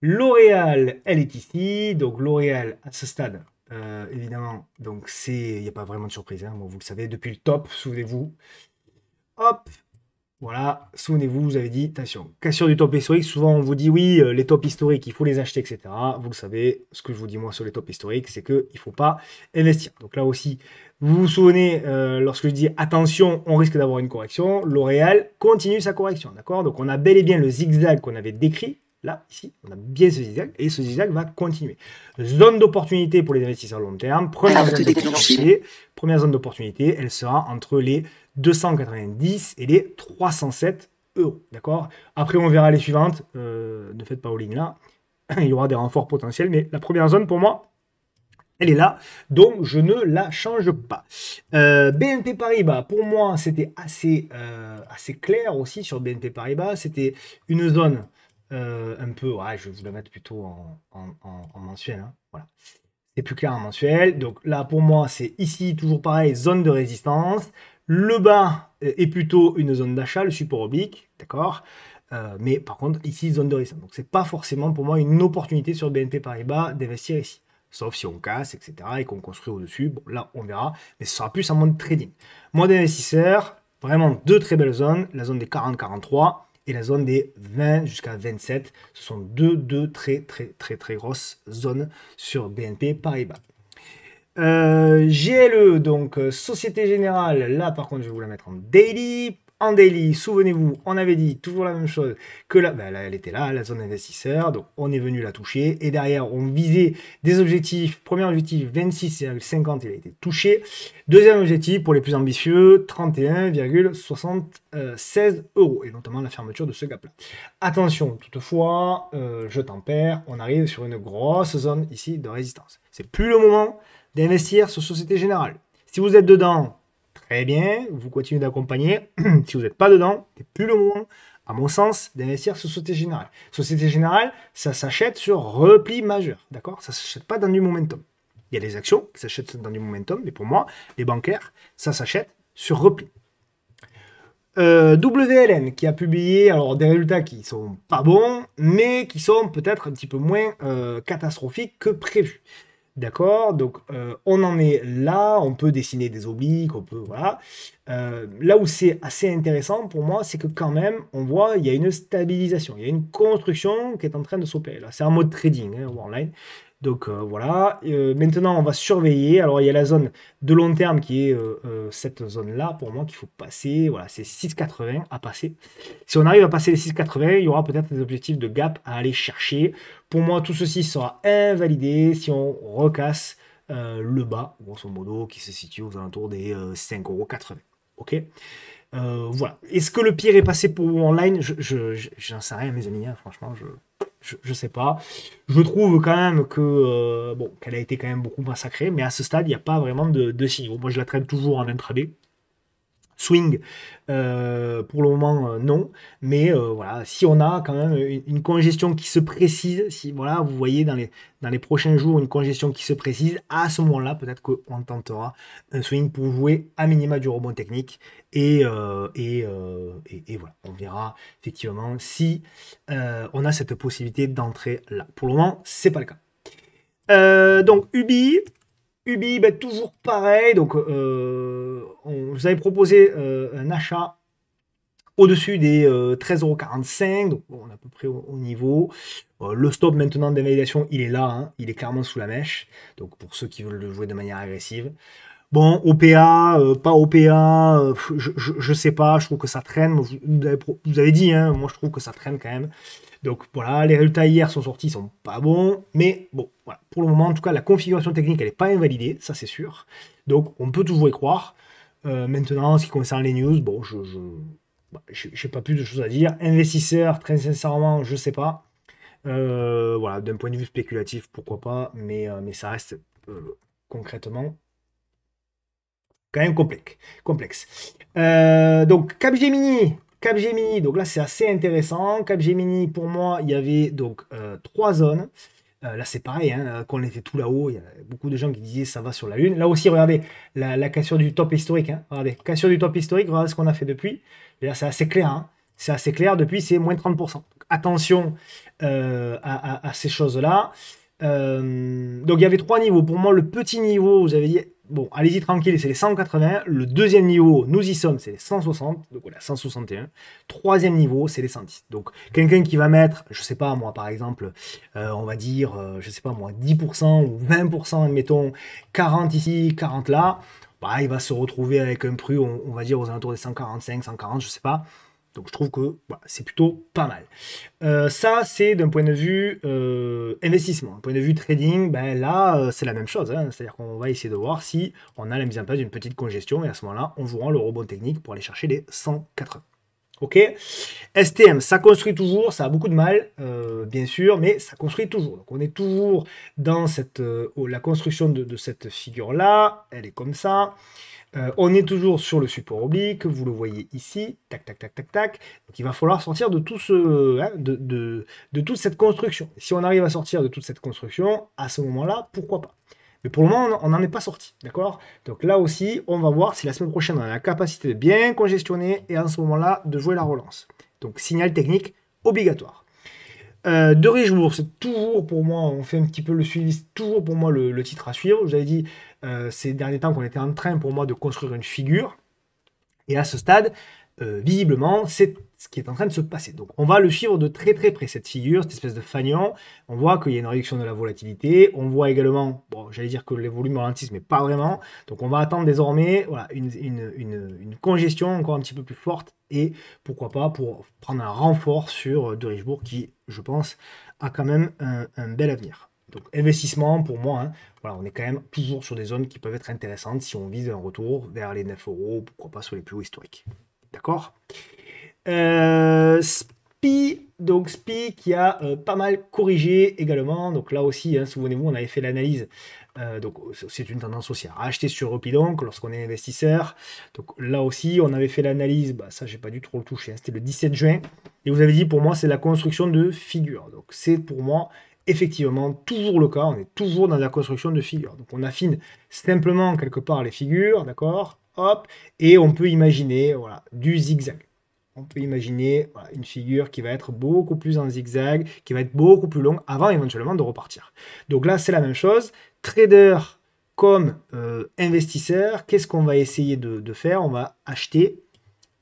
L'Oréal, elle est ici, donc L'Oréal à ce stade euh, évidemment, donc c'est, il n'y a pas vraiment de surprise, hein, vous le savez, depuis le top, souvenez-vous. Hop, voilà, souvenez-vous, vous avez dit, attention, cassure du top historique, souvent on vous dit oui, euh, les tops historiques, il faut les acheter, etc. Vous le savez, ce que je vous dis moi sur les tops historiques, c'est qu'il ne faut pas investir. Donc là aussi, vous vous souvenez, euh, lorsque je dis attention, on risque d'avoir une correction, L'Oréal continue sa correction, d'accord Donc on a bel et bien le zigzag qu'on avait décrit, Là, ici, on a bien ce zigzag et ce zigzag va continuer. Zone d'opportunité pour les investisseurs à long terme. Première zone d'opportunité, première zone d'opportunité, elle sera entre les 290 et les 307 euros. D'accord Après, on verra les suivantes. Euh, ne faites pas au ligne, là. [CLEARS THROAT] Il y aura des renforts potentiels, mais la première zone pour moi, elle est là, donc je ne la change pas. Euh, BNP Paribas, pour moi, c'était assez, euh, assez clair aussi sur BNP Paribas. C'était une zone euh, un peu, ouais, je vais vous le mettre plutôt en, mensuel. Hein, voilà. C'est plus clair en mensuel. Donc là, pour moi, c'est ici, toujours pareil, zone de résistance. Le bas euh, est plutôt une zone d'achat, le support oblique, d'accord euh, mais par contre, ici, zone de résistance. Donc, c'est pas forcément pour moi une opportunité sur BNP Paribas d'investir ici. Sauf si on casse, etc. et qu'on construit au-dessus. Bon, là, on verra. Mais ce sera plus un monde trading. Moi, d'investisseur, vraiment deux très belles zones. La zone des 40-43 et la zone des 20 jusqu'à 27. Ce sont deux, deux très, très, très, très grosses zones sur BNP Paribas. Euh, GLE, donc euh, Société Générale, là par contre je vais vous la mettre en daily en daily, souvenez-vous, on avait dit toujours la même chose que la, ben là, elle était là, la zone investisseur, donc on est venu la toucher, et derrière, on visait des objectifs, premier objectif, 26,50, il a été touché, deuxième objectif, pour les plus ambitieux, 31,76 euros, et notamment la fermeture de ce gap-là. Attention, toutefois, euh, je t'en perds. on arrive sur une grosse zone ici de résistance. C'est plus le moment d'investir sur Société Générale. Si vous êtes dedans, eh bien, vous continuez d'accompagner. [CLEARS THROAT] si vous n'êtes pas dedans, c'est plus le moment, à mon sens, d'investir sur Société Générale. Société Générale, ça s'achète sur repli majeur, d'accord Ça ne s'achète pas dans du momentum. Il y a des actions qui s'achètent dans du momentum, mais pour moi, les bancaires, ça s'achète sur repli. Euh, WLN qui a publié alors des résultats qui sont pas bons, mais qui sont peut-être un petit peu moins euh, catastrophiques que prévu. D'accord Donc euh, on en est là, on peut dessiner des obliques, on peut, voilà. Euh, là où c'est assez intéressant pour moi, c'est que quand même, on voit, il y a une stabilisation, il y a une construction qui est en train de s'opérer. Là, c'est un mode trading, hein, en online. Donc euh, voilà, euh, maintenant on va surveiller. Alors il y a la zone de long terme qui est euh, cette zone-là pour moi qu'il faut passer. Voilà, c'est 6,80 à passer. Si on arrive à passer les 6,80, il y aura peut-être des objectifs de gap à aller chercher. Pour moi, tout ceci sera invalidé si on recasse le bas, grosso modo, qui se situe aux alentours des 5,80€. Ok euh, voilà. Est-ce que le pire est passé pour online Je, n'en sais rien, mes amis. Hein, franchement, je, je, sais pas. Je trouve quand même que euh, bon, qu'elle a été quand même beaucoup massacrée, mais à ce stade, il n'y a pas vraiment de, de signe. Moi, je la traîne toujours en intraday swing. Euh, pour le moment, euh, non. Mais euh, voilà, si on a quand même une, congestion qui se précise, si voilà, vous voyez dans les, dans les prochains jours une congestion qui se précise, à ce moment-là, peut-être qu'on tentera un swing pour jouer à minima du rebond technique. Et, et, et, et, voilà, on verra effectivement si on a cette possibilité d'entrer là. Pour le moment, c'est pas le cas. donc Ubi, Ubi, ben, toujours pareil. Donc, euh, on vous avait proposé euh, un achat au-dessus des 13,45€. Euh, Donc, on est à peu près au, niveau. le stop maintenant d'invalidation, il est là. Hein. il est clairement sous la mèche. Donc, pour ceux qui veulent le jouer de manière agressive. Bon, OPA, pas OPA, je, je, sais pas. Je trouve que ça traîne. Vous, avez, dit, hein. moi, je trouve que ça traîne quand même. Donc voilà, les résultats hier sont sortis, sont pas bons, mais bon, Pour le moment, en tout cas, la configuration technique, elle n'est pas invalidée, ça c'est sûr. Donc on peut toujours y croire. Euh, maintenant, en ce qui concerne les news, bon, je, n'ai bah, pas plus de choses à dire. Investisseurs, très sincèrement, je ne sais pas. Euh, voilà, d'un point de vue spéculatif, pourquoi pas, mais, euh, mais ça reste concrètement quand même complexe. donc, Capgemini, Capgemini, donc là c'est assez intéressant. Capgemini, pour moi, il y avait donc euh, trois zones. Euh, là c'est pareil, hein, euh, quand on était tout là-haut, il y a beaucoup de gens qui disaient ça va sur la Lune. Là aussi, regardez, la, cassure du top historique. Hein. regardez, cassure du top historique, regardez ce qu'on a fait depuis. Là c'est assez clair. Hein. c'est assez clair, depuis c'est moins 30%. attention à, à, ces choses-là. donc il y avait trois niveaux. Pour moi, le petit niveau, vous avez dit Bon, allez-y tranquille, c'est les 180. Le deuxième niveau, nous y sommes, c'est les 160. Donc voilà, 161. Troisième niveau, c'est les 110. Donc quelqu'un qui va mettre, je sais pas moi par exemple, euh, on va dire, euh, je sais pas moi, 10% ou 20%, admettons, 40 ici, 40 là, bah, il va se retrouver avec un prix, on, on va dire, aux alentours des 145, 140, je sais pas. Donc je trouve que c'est plutôt pas mal. Euh, ça, c'est d'un point de vue euh, investissement. D'un point de vue trading, ben, là, euh, c'est la même chose. Hein. C'est-à-dire qu'on va essayer de voir si on a la mise en place d'une petite congestion et à ce moment-là, on vous rend le robot technique pour aller chercher les 180. Ok STM, ça construit toujours, ça a beaucoup de mal, euh, bien sûr, mais ça construit toujours. Donc on est toujours dans cette, euh, la construction de, cette figure-là, elle est comme ça. Euh, on est toujours sur le support oblique, vous le voyez ici, tac, tac, tac, tac, tac. Donc il va falloir sortir de, tout hein, de toute cette construction. Si on arrive à sortir de toute cette construction, à ce moment-là, pourquoi pas mais pour le moment, on n'en est pas sorti, d'accord Donc là aussi, on va voir si la semaine prochaine, on a la capacité de bien congestionner et en ce moment-là, de jouer la relance. Donc signal technique obligatoire. Euh, de c'est toujours pour moi, on fait un petit peu le suivi, c'est toujours pour moi le, titre à suivre. Je vous avais dit euh, ces derniers temps qu'on était en train pour moi de construire une figure. Et à ce stade, euh, visiblement, c'est ce qui est en train de se passer. Donc on va le suivre de très très près, cette figure, cette espèce de fanion. On voit qu'il y a une réduction de la volatilité. On voit également, j'allais dire que les volumes ralentissent, mais pas vraiment. Donc on va attendre désormais voilà, une, congestion encore un petit peu plus forte et pourquoi pas pour prendre un renfort sur euh, de Richebourg qui, je pense, a quand même un, bel avenir. Donc investissement pour moi, hein, on est quand même toujours sur des zones qui peuvent être intéressantes si on vise un retour vers les 9 euros, pourquoi pas sur les plus hauts historiques. D'accord euh, SPI, donc SPI qui a euh, pas mal corrigé également. Donc là aussi, hein, souvenez-vous, on avait fait l'analyse. Euh, donc c'est une tendance aussi à acheter sur donc, lorsqu'on est investisseur. Donc là aussi, on avait fait l'analyse. Bah, ça, j'ai pas du tout le toucher. Hein. C'était le 17 juin. Et vous avez dit, pour moi, c'est la construction de figures, Donc c'est pour moi effectivement toujours le cas. On est toujours dans la construction de figure. Donc on affine simplement quelque part les figures, d'accord et on peut imaginer du zigzag. On peut imaginer une figure qui va être beaucoup plus en zigzag, qui va être beaucoup plus longue avant éventuellement de repartir. Donc là, c'est la même chose. Trader comme euh, investisseur, qu'est-ce qu'on va essayer de, faire On va acheter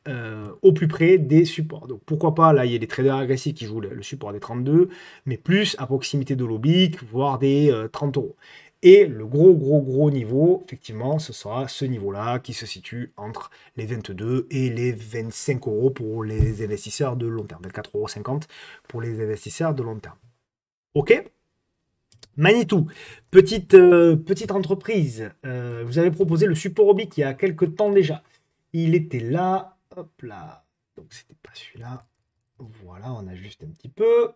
euh, au plus près des supports. Donc pourquoi pas, là il y a des traders agressifs qui jouent le, support des 32, mais plus à proximité de l'oblique, voire des 30 euh, euros. Et le gros, gros, gros niveau, effectivement, ce sera ce niveau-là qui se situe entre les 22 et les 25 euros pour les investisseurs de long terme. 24,50 euros pour les investisseurs de long terme. OK Manitou, petite, euh, petite entreprise. Euh, vous avez proposé le support oblique il y a quelques temps déjà. Il était là. Hop là. Donc, c'était pas celui-là. Voilà, on ajuste un petit peu.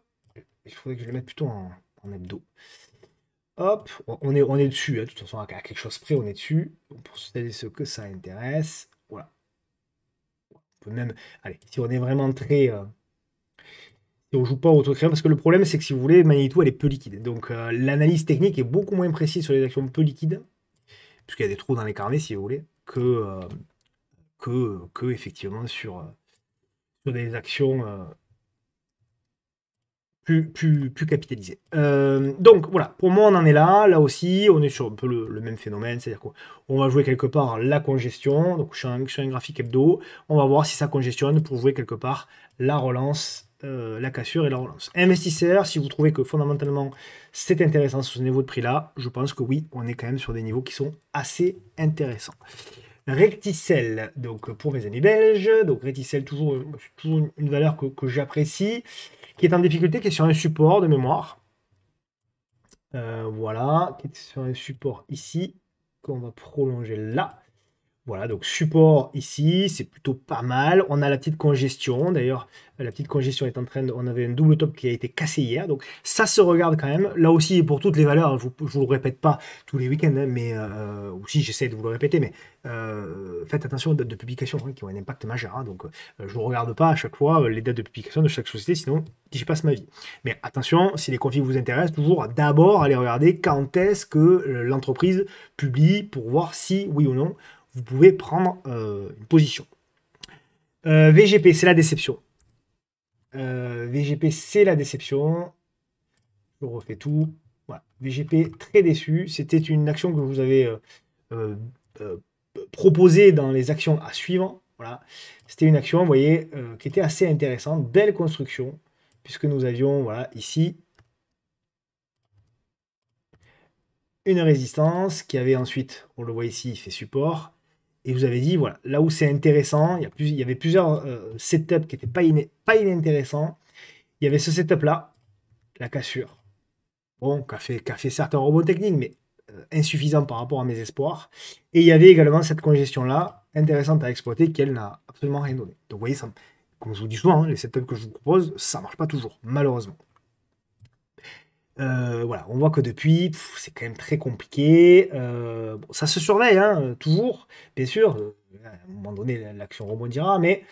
Il faudrait que je le mette plutôt en, en hebdo. Hop, on est, on est dessus, hein. de toute façon, à quelque chose près, on est dessus. pour ceux que ça intéresse, voilà. On peut même, allez, si on est vraiment très... Euh, si on joue pas truc, parce que le problème, c'est que si vous voulez, Magneto, elle est peu liquide. Donc euh, l'analyse technique est beaucoup moins précise sur les actions peu liquides, puisqu'il y a des trous dans les carnets, si vous voulez, que, euh, que, que effectivement sur, sur des actions plus, capitalisé. Euh, donc voilà, pour moi on en est là, là aussi on est sur un peu le, même phénomène, c'est-à-dire qu'on va jouer quelque part la congestion, donc je suis, un, un graphique hebdo, on va voir si ça congestionne pour jouer quelque part la relance euh, la cassure et la relance. Investisseurs, si vous trouvez que fondamentalement c'est intéressant sur ce niveau de prix-là, je pense que oui, on est quand même sur des niveaux qui sont assez intéressants. Recticel, donc pour mes amis belges, donc Recticel, toujours, euh, une valeur que, que j'apprécie qui est en difficulté, qui est sur un support de mémoire. Euh, voilà, qui est sur un support ici, qu'on va prolonger là. Voilà, donc support ici, c'est plutôt pas mal. On a la petite congestion. D'ailleurs, la petite congestion est en train de... On avait un double top qui a été cassé hier. Donc ça se regarde quand même. Là aussi, pour toutes les valeurs, je ne vous, le répète pas tous les week-ends, hein, mais aussi euh, j'essaie de vous le répéter, mais euh, faites attention aux dates de publication hein, qui ont un impact majeur. Hein. donc euh, je ne regarde pas à chaque fois les dates de publication de chaque société, sinon j'y passe ma vie. Mais attention, si les conflits vous intéressent, toujours d'abord aller regarder quand est-ce que l'entreprise publie pour voir si, oui ou non, vous pouvez prendre euh, une position. Euh, VGP, c'est la déception. Euh, VGP, c'est la déception. Je refais tout. VGP, très déçu. C'était une action que vous avez proposée dans les actions à suivre. Voilà. C'était une action, vous voyez, qui était assez intéressante. Belle construction, puisque nous avions, voilà, ici, une résistance qui avait ensuite, on le voit ici, fait support, et vous avez dit, voilà, là où c'est intéressant, il y, a plus, il y avait plusieurs euh, setups qui n'étaient pas, pas inintéressants. Il y avait ce setup-là, la cassure. Bon, qu'a fait, fait, certains robots techniques, mais euh, insuffisant par rapport à mes espoirs. Et il y avait également cette congestion-là, intéressante à exploiter, qu'elle n'a absolument rien donné. Donc vous voyez, comme je vous dis souvent, hein, les setups que je vous propose, ça ne marche pas toujours, malheureusement. Euh, voilà, on voit que depuis, c'est quand même très compliqué. Euh, ça se surveille, hein, euh, toujours, bien sûr. à un moment donné, l'action rebondira, mais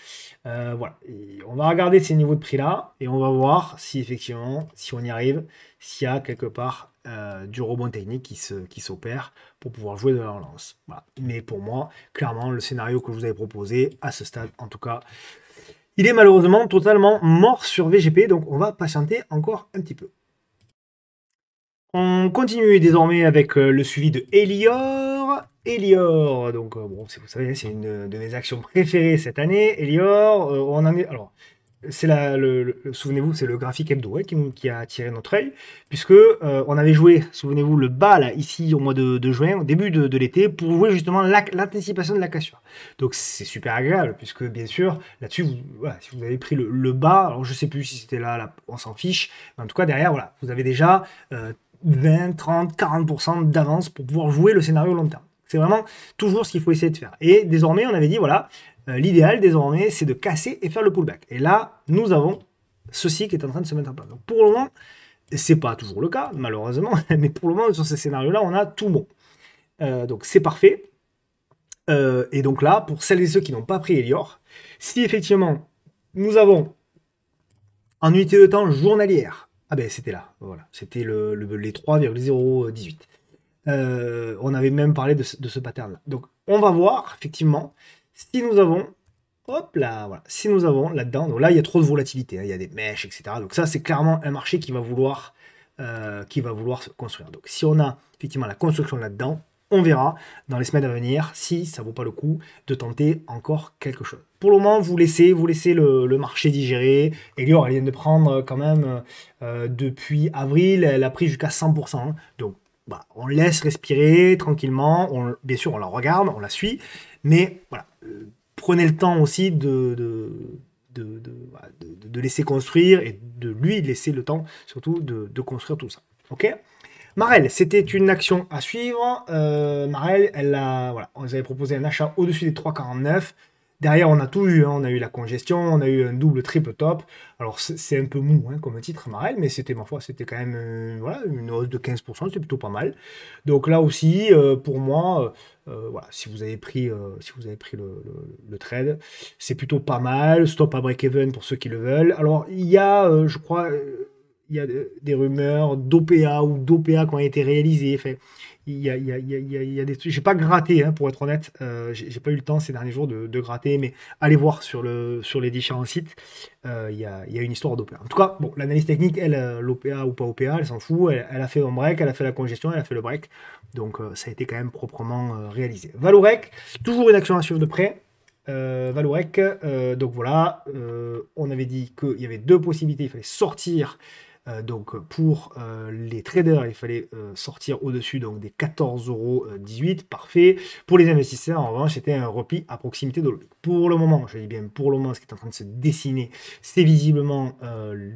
voilà. on va regarder ces niveaux de prix-là et on va voir si effectivement, si on y arrive, s'il y a quelque part du rebond technique qui s'opère qui pour pouvoir jouer de la relance. Mais pour moi, clairement, le scénario que je vous avais proposé, à ce stade, en tout cas, il est malheureusement totalement mort sur VGP, donc on va patienter encore un petit peu. On continue désormais avec euh, le suivi de Elior. Elior, donc euh, bon, vous savez, c'est une de mes actions [LAUGHS] préférées cette année. Elior, euh, on en est. Alors, c'est le, le souvenez-vous, c'est le graphique hebdo hein, qui, a attiré notre œil, puisque on avait joué, souvenez-vous, le bas là, ici au mois de, juin, au début de, l'été, pour jouer justement l'anticipation de la cassure. Donc c'est super agréable, puisque bien sûr, là-dessus, si vous avez pris le, bas, alors je sais plus si c'était là, on s'en fiche, en tout cas derrière, voilà, vous avez déjà 20, 30, 40% d'avance pour pouvoir jouer le scénario long terme. C'est vraiment toujours ce qu'il faut essayer de faire. Et désormais, on avait dit, voilà, euh, l'idéal désormais, c'est de casser et faire le pullback. Et là, nous avons ceci qui est en train de se mettre en place. Donc pour le moment, c'est pas toujours le cas, malheureusement, [LAUGHS] mais pour le moment, sur ce scénario là on a tout bon. Euh, donc c'est parfait. Euh, et donc là, pour celles et ceux qui n'ont pas pris Elior, si effectivement nous avons en unité de temps journalière ah ben c'était là, voilà. C'était le, les 3,018. Euh, on avait même parlé de ce, pattern-là. Donc on va voir, effectivement, si nous avons... Hop là, voilà. Si nous avons là-dedans, donc là il y a trop de volatilité, hein. il y a des mèches, etc. Donc ça c'est clairement un marché qui va vouloir, euh, qui va vouloir se construire. Donc si on a effectivement la construction là-dedans, on verra dans les semaines à venir si ça vaut pas le coup de tenter encore quelque chose. Pour le moment, vous laissez, vous laissez le, marché digérer. Elior, elle vient de prendre euh, quand même euh, depuis avril, elle a pris jusqu'à 100%. Hein. Donc, bah, on laisse respirer tranquillement. bien sûr, on la regarde, on la suit. Mais voilà, euh, prenez le temps aussi bah, de, de laisser construire et de lui laisser le temps surtout de, de construire tout ça. Ok Marel, c'était une action à suivre. Euh, Marel, elle a, voilà, on vous avait proposé un achat au-dessus des 3,49. Derrière, on a tout eu. Hein. On a eu la congestion, on a eu un double, triple top. Alors, c'est un peu mou hein, comme titre, Marel, mais c'était, ma foi, c'était quand même euh, voilà, une hausse de 15%, c'est plutôt pas mal. Donc là aussi, euh, pour moi, voilà, si vous avez pris, si vous avez pris le, le trade, c'est plutôt pas mal. Stop à break-even pour ceux qui le veulent. Alors, il y a, je crois il y a des rumeurs d'OPA ou d'OPA qui ont été réalisées. Fait, il y a, il y a, il y a des J'ai pas gratté, hein, pour être honnête. Euh, j'ai pas eu le temps ces derniers jours de, gratter, mais allez voir sur, le, sur les différents sites. Euh, il, y a, il, y a, une histoire d'OPA. En tout cas, bon, l'analyse technique, elle, euh, l'OPA ou pas OPA, elle s'en fout. Elle, a fait un break, elle a fait la congestion, elle a fait le break. Donc euh, ça a été quand même proprement réalisé. Valorec, toujours une action à suivre de près. Euh, Valorec, donc voilà, on avait dit qu'il y avait deux possibilités. Il fallait sortir euh, donc euh, pour euh, les traders, il fallait sortir au-dessus donc des 14,18€, parfait. Pour les investisseurs, en revanche, c'était un repli à proximité de l'objectif. Pour le moment, je dis bien pour le moment, ce qui est en train de se dessiner, c'est visiblement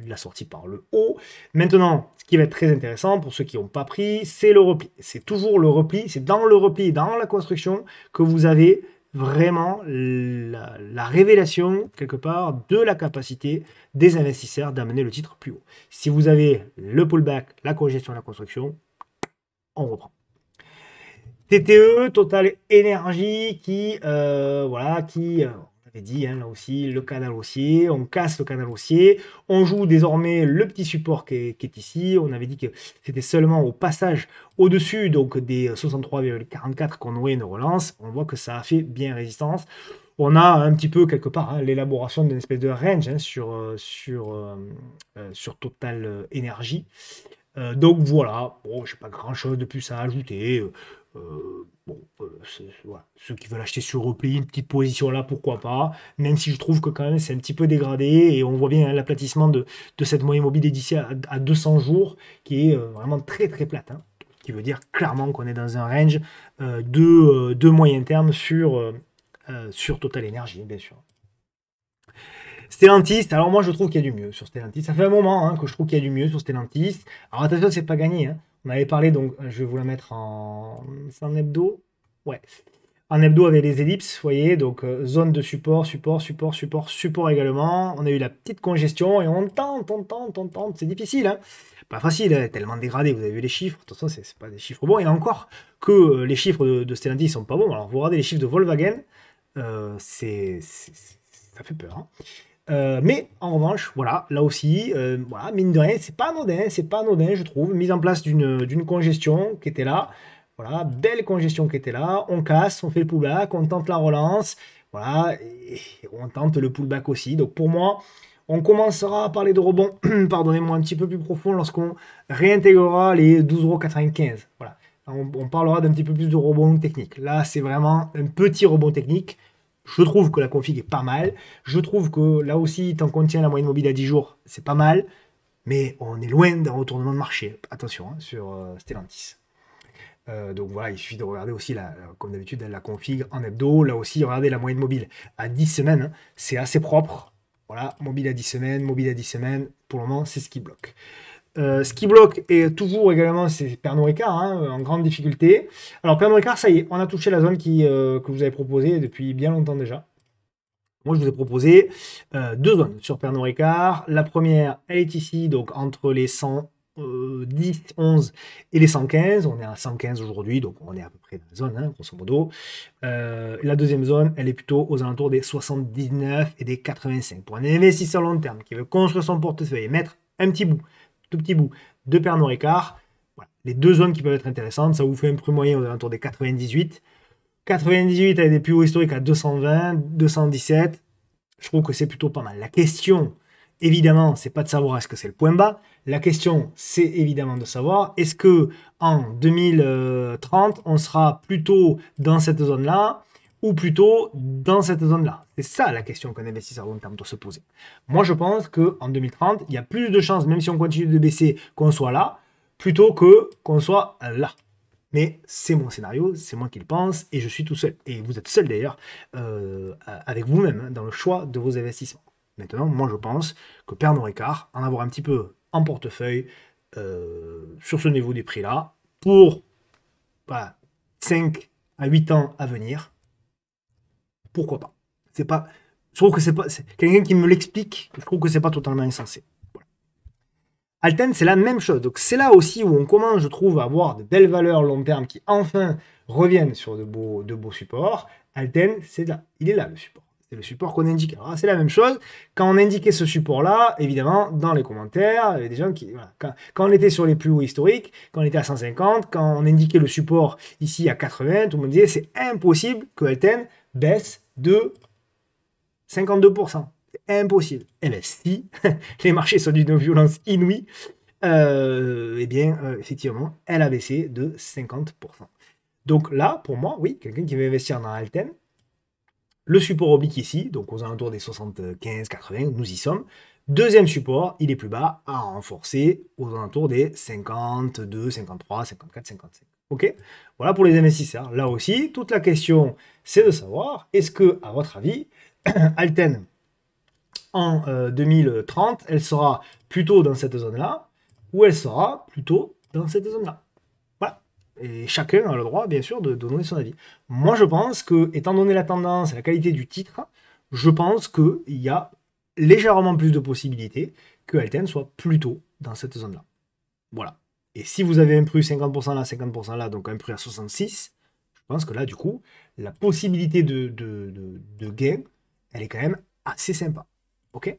la sortie par le haut. Maintenant, ce qui va être très intéressant pour ceux qui n'ont pas pris, c'est le repli. C'est toujours le repli, c'est dans le repli, dans la construction que vous avez vraiment la, révélation, quelque part, de la capacité des investisseurs d'amener le titre plus haut. Si vous avez le pullback, la congestion, la construction, on reprend. TTE, Total Energy, qui, euh, voilà, qui euh, dit, hein, là aussi, le canal haussier, on casse le canal haussier, on joue désormais le petit support qui est, ici, on avait dit que c'était seulement au passage au-dessus donc des 63,44 qu'on aurait une relance, on voit que ça a fait bien résistance. On a un petit peu quelque part hein, l'élaboration d'une espèce de range hein, sur, euh, sur, euh, euh, sur Total Energy. donc voilà, bon, je n'ai pas grand chose de plus à ajouter. Euh, bon, euh, ceux qui veulent acheter sur repli, une petite position là, pourquoi pas, même si je trouve que quand même c'est un petit peu dégradé et on voit bien hein, l'aplatissement de, de, cette moyenne mobile d'ici à, 200 jours qui est euh, vraiment très très plate, hein. qui veut dire clairement qu'on est dans un range de, de, moyen terme sur, sur Total Energy, bien sûr. Stellantis, alors moi je trouve qu'il y a du mieux sur Stellantis, ça fait un moment hein, que je trouve qu'il y a du mieux sur Stellantis, alors attention c'est pas gagné, on avait parlé, donc euh, je vais vous la mettre en. hebdo Ouais. en hebdo avec les ellipses, vous voyez, donc euh, zone de support, support, support, support, support également. On a eu la petite congestion et on tente, on tente, on tente. C'est difficile, hein pas facile, hein, tellement dégradé. Vous avez vu les chiffres, de toute façon, c'est pas des chiffres bons. Et encore que euh, les chiffres de, de Stellantis sont pas bons. Alors, vous regardez les chiffres de Volkswagen, c'est. Ça fait peur. Hein euh, mais en revanche, voilà, là aussi, euh, mine de rien, c'est pas anodin, c'est pas anodin, je trouve. Mise en place d'une congestion qui était là. Voilà, belle congestion qui était là. On casse, on fait le pullback, on tente la relance. Voilà, on tente le pullback aussi. Donc pour moi, on commencera à parler de rebond, [CLEARS THROAT] pardonnez-moi, un petit peu plus profond lorsqu'on réintégrera les 12,95€. Voilà. On, on parlera d'un petit peu plus de rebond technique. Là, c'est vraiment un petit rebond technique. Je trouve que la config est pas mal. Je trouve que là aussi, tant qu'on tient la moyenne mobile à 10 jours, c'est pas mal. Mais on est loin d'un retournement de marché. Attention hein, sur euh, Stellantis. Euh, donc voilà, il suffit de regarder aussi, la, comme d'habitude, la config en hebdo. Là aussi, regardez la moyenne mobile à 10 semaines. Hein. c'est assez propre. Voilà, mobile à 10 semaines, mobile à 10 semaines. Pour le moment, c'est ce qui bloque ce euh, qui bloque est toujours également, c'est Pernod Ricard, hein, euh, en grande difficulté. Alors Pernod Ricard, ça y est, on a touché la zone qui, euh, que vous avez proposée depuis bien longtemps déjà. Moi, je vous ai proposé deux zones sur Pernod Ricard. La première, elle est ici, donc entre les 110, 11 et les 115. On est à 115 aujourd'hui, donc on est à peu près dans la zone, hein, grosso modo. la deuxième zone, elle est plutôt aux alentours des 79 et des 85. Pour un investisseur long terme qui veut construire son portefeuille mettre un petit bout tout petit bout de Pernod Ricard, Les deux zones qui peuvent être intéressantes, ça vous fait un prix moyen aux alentours des 98. 98 avec des plus hauts historiques à 220, 217. Je trouve que c'est plutôt pas mal. La question, évidemment, c'est pas de savoir est-ce que c'est le point bas. La question, c'est évidemment de savoir est-ce que en 2030, euh, on sera plutôt dans cette zone-là ou plutôt dans cette zone-là C'est ça la question qu'un investisseur long terme doit se poser. Moi, je pense qu'en 2030, il y a plus de chances, même si on continue de baisser, qu'on soit là, plutôt que qu'on soit là. Mais c'est mon scénario, c'est moi qui le pense, et je suis tout seul. Et vous êtes seul d'ailleurs, euh, avec vous-même, hein, dans le choix de vos investissements. Maintenant, moi je pense que Père Ricard, en avoir un petit peu en portefeuille, euh, sur ce niveau des prix-là, pour 5 à 8 ans à venir, pourquoi pas C'est pas. Je trouve que c'est pas. Quelqu'un qui me l'explique, je trouve que c'est pas totalement insensé. Alten, c'est la même chose. Donc c'est là aussi où on commence, je trouve, à avoir de belles valeurs long terme qui enfin reviennent sur de beaux, de supports. Alten, c'est là. Il est là le support. C'est le support qu'on indique. c'est la même chose. Quand on indiquait ce support-là, évidemment, dans les commentaires, il y avait des gens qui. quand, on était sur les plus hauts historiques, quand on était à 150, quand on indiquait le support ici à 80, tout le monde disait c'est impossible que Alten baisse de 52%. C'est impossible. Eh bien, si [LAUGHS] les marchés sont d'une violence inouïe, euh, eh bien, euh, effectivement, elle a baissé de 50%. Donc là, pour moi, oui, quelqu'un qui veut investir dans Alten, le support oblique ici, donc aux alentours des 75-80, nous y sommes. Deuxième support, il est plus bas, à renforcer aux alentours des 52, 53, 54, 55. Voilà pour les investisseurs. Hein. Là aussi, toute la question, c'est de savoir est-ce que, à votre avis, [CLEARS THROAT] Alten en 2030, euh, elle sera plutôt dans cette zone-là ou elle sera plutôt dans cette zone-là. Voilà. Et chacun a le droit, bien sûr, de, donner son avis. Moi, je pense que, étant donné la tendance et la qualité du titre, je pense qu'il y a légèrement plus de possibilités que Alten soit plutôt dans cette zone-là. Voilà. Et si vous avez un prix 50% là, 50% là, donc un prix à 66, je pense que là, du coup, la possibilité de, gain, elle est quand même assez sympa. OK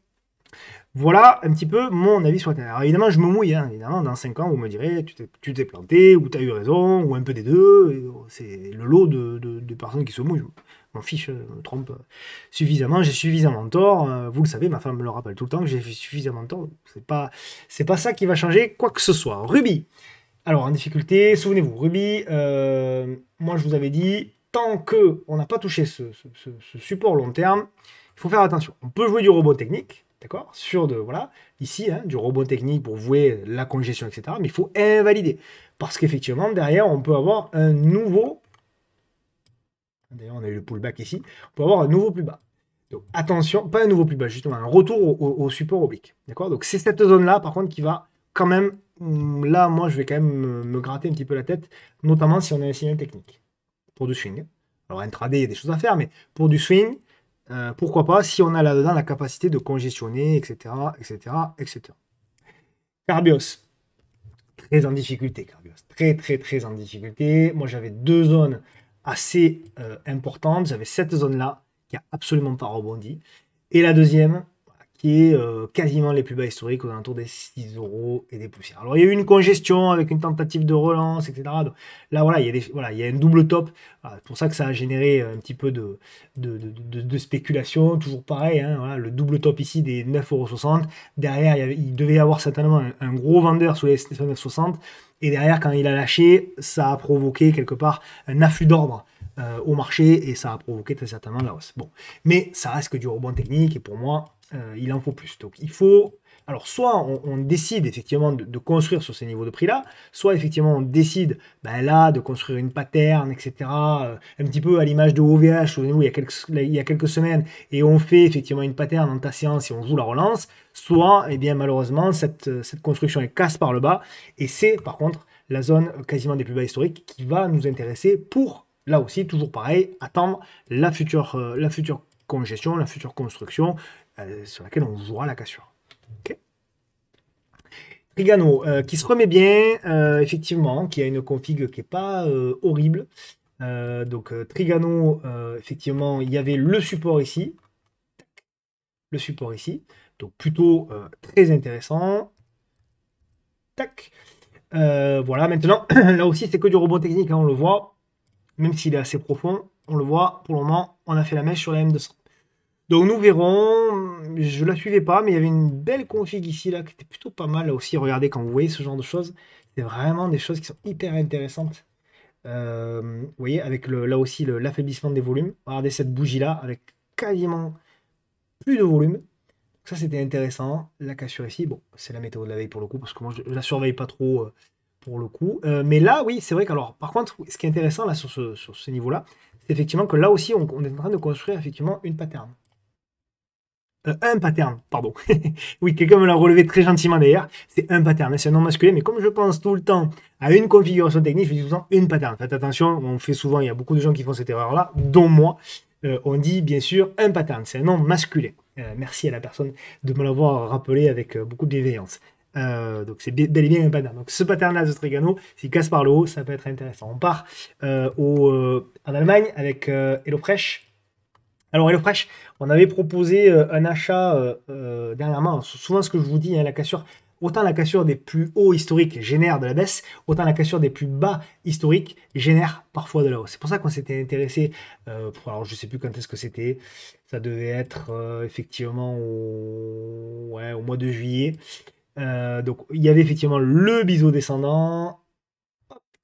voilà un petit peu mon avis sur la Alors évidemment, je me mouille. Hein. Évidemment, dans 5 ans, vous me direz tu t'es planté, ou tu as eu raison, ou un peu des deux. Oh, c'est le lot de personnes qui se mouillent m'en fiche, trompe suffisamment, j'ai suffisamment tort. Euh, vous le savez, ma femme me le rappelle tout le temps que j'ai suffisamment tort. C'est pas, c'est pas ça qui va changer quoi que ce soit. Ruby. Alors en difficulté, souvenez-vous, Ruby, euh, moi je vous avais dit, tant que on n'a pas touché ce, support long terme, il faut faire attention. On peut jouer du robot technique, d'accord Sur de, voilà, ici, hein, du robot technique pour vouer la congestion, etc. Mais il faut invalider. Parce qu'effectivement, derrière, on peut avoir un nouveau D'ailleurs, on a eu le pullback ici. On peut avoir un nouveau plus bas. Donc attention, pas un nouveau plus bas, justement, un retour au, support oblique. D'accord Donc c'est cette zone-là, par contre, qui va quand même. Hum, là, moi, je vais quand même me, gratter un petit peu la tête, notamment si on a un signal technique pour du swing. Alors, intraday, il y a des choses à faire, mais pour du swing, euh, pourquoi pas si on a là-dedans la capacité de congestionner, etc., etc., etc. Carbios, très en difficulté, Carbios, très, très, très en difficulté. Moi, j'avais deux zones assez importante. Euh, importante. J'avais cette zone-là qui n'a absolument pas rebondi. Et la deuxième, est euh, quasiment les plus bas historiques, aux alentours des 6 euros et des poussières. Alors il y a eu une congestion avec une tentative de relance, etc. là voilà, il y a, des, il y a un double top. c'est pour ça que ça a généré euh, un petit peu de, spéculation. Toujours pareil, hein, le double top ici des euros, Derrière, il, il, devait y avoir certainement un, gros vendeur sous les euros, Et derrière, quand il a lâché, ça a provoqué quelque part un afflux d'ordre euh, au marché et ça a provoqué très certainement la hausse. Bon, mais ça reste que du rebond technique et pour moi, euh, il en faut plus. Donc il faut. Alors, soit on, décide effectivement de, construire sur ces niveaux de prix-là, soit effectivement on décide ben là de construire une pattern, etc. Euh, un petit peu à l'image de OVH, où il, y a quelques, il y a quelques semaines, et on fait effectivement une pattern en tassant si on joue la relance, soit, eh bien malheureusement, cette, cette construction est casse par le bas, et c'est par contre la zone quasiment des plus bas historiques qui va nous intéresser pour, là aussi, toujours pareil, attendre la future, euh, la future congestion, la future construction, euh, sur laquelle on jouera la cassure. Trigano, euh, qui se remet bien, euh, effectivement, hein, qui a une config qui n'est pas horrible. donc Trigano, effectivement, il y avait le support ici, le support ici, donc plutôt très intéressant. Tac. voilà, maintenant, [CLEARS THROAT] là aussi, c'est que du robot technique, hein, on le voit, même s'il est assez profond, on le voit, pour le moment, on a fait la mèche sur la M200. Donc nous verrons, je la suivais pas, mais il y avait une belle config ici, là, qui était plutôt pas mal là aussi. Regardez, quand vous voyez ce genre de choses, c'est vraiment des choses qui sont hyper intéressantes. Euh, vous voyez, avec là aussi l'affaiblissement des volumes. Regardez cette bougie-là, avec quasiment plus de volume. Ça, c'était intéressant. La cassure ici, bon, c'est la météo de la veille pour le coup, parce que moi, je, ne la surveille pas trop euh, pour le coup. Euh, mais là, oui, c'est vrai qu'alors, par contre, ce qui est intéressant là sur ce, niveau-là, c'est effectivement que là aussi, on, on est en train de construire effectivement une pattern. Euh, un pattern, pardon. [LAUGHS] oui, quelqu'un me l'a relevé très gentiment d'ailleurs. C'est un pattern, c'est un nom masculin, mais comme je pense tout le temps à une configuration technique, je dis tout le temps une pattern. Faites attention, on fait souvent, il y a beaucoup de gens qui font cette erreur-là, dont moi. Euh, on dit bien sûr un pattern, c'est un nom masculin. Euh, merci à la personne de me l'avoir rappelé avec beaucoup de bienveillance. donc c'est bel et bien un pattern. Donc ce pattern-là de Strigano, s'il casse par le haut, ça peut être intéressant. On part en Allemagne avec HelloFresh alors HelloFresh, on avait proposé euh, un achat euh, euh, dernièrement, souvent ce que je vous dis, hein, la cassure, autant la cassure des plus hauts historiques génère de la baisse, autant la cassure des plus bas historiques génère parfois de la hausse. C'est pour ça qu'on s'était intéressé, pour, alors je sais plus quand est-ce que c'était, ça devait être effectivement au, mois de juillet. donc il y avait effectivement le biseau descendant.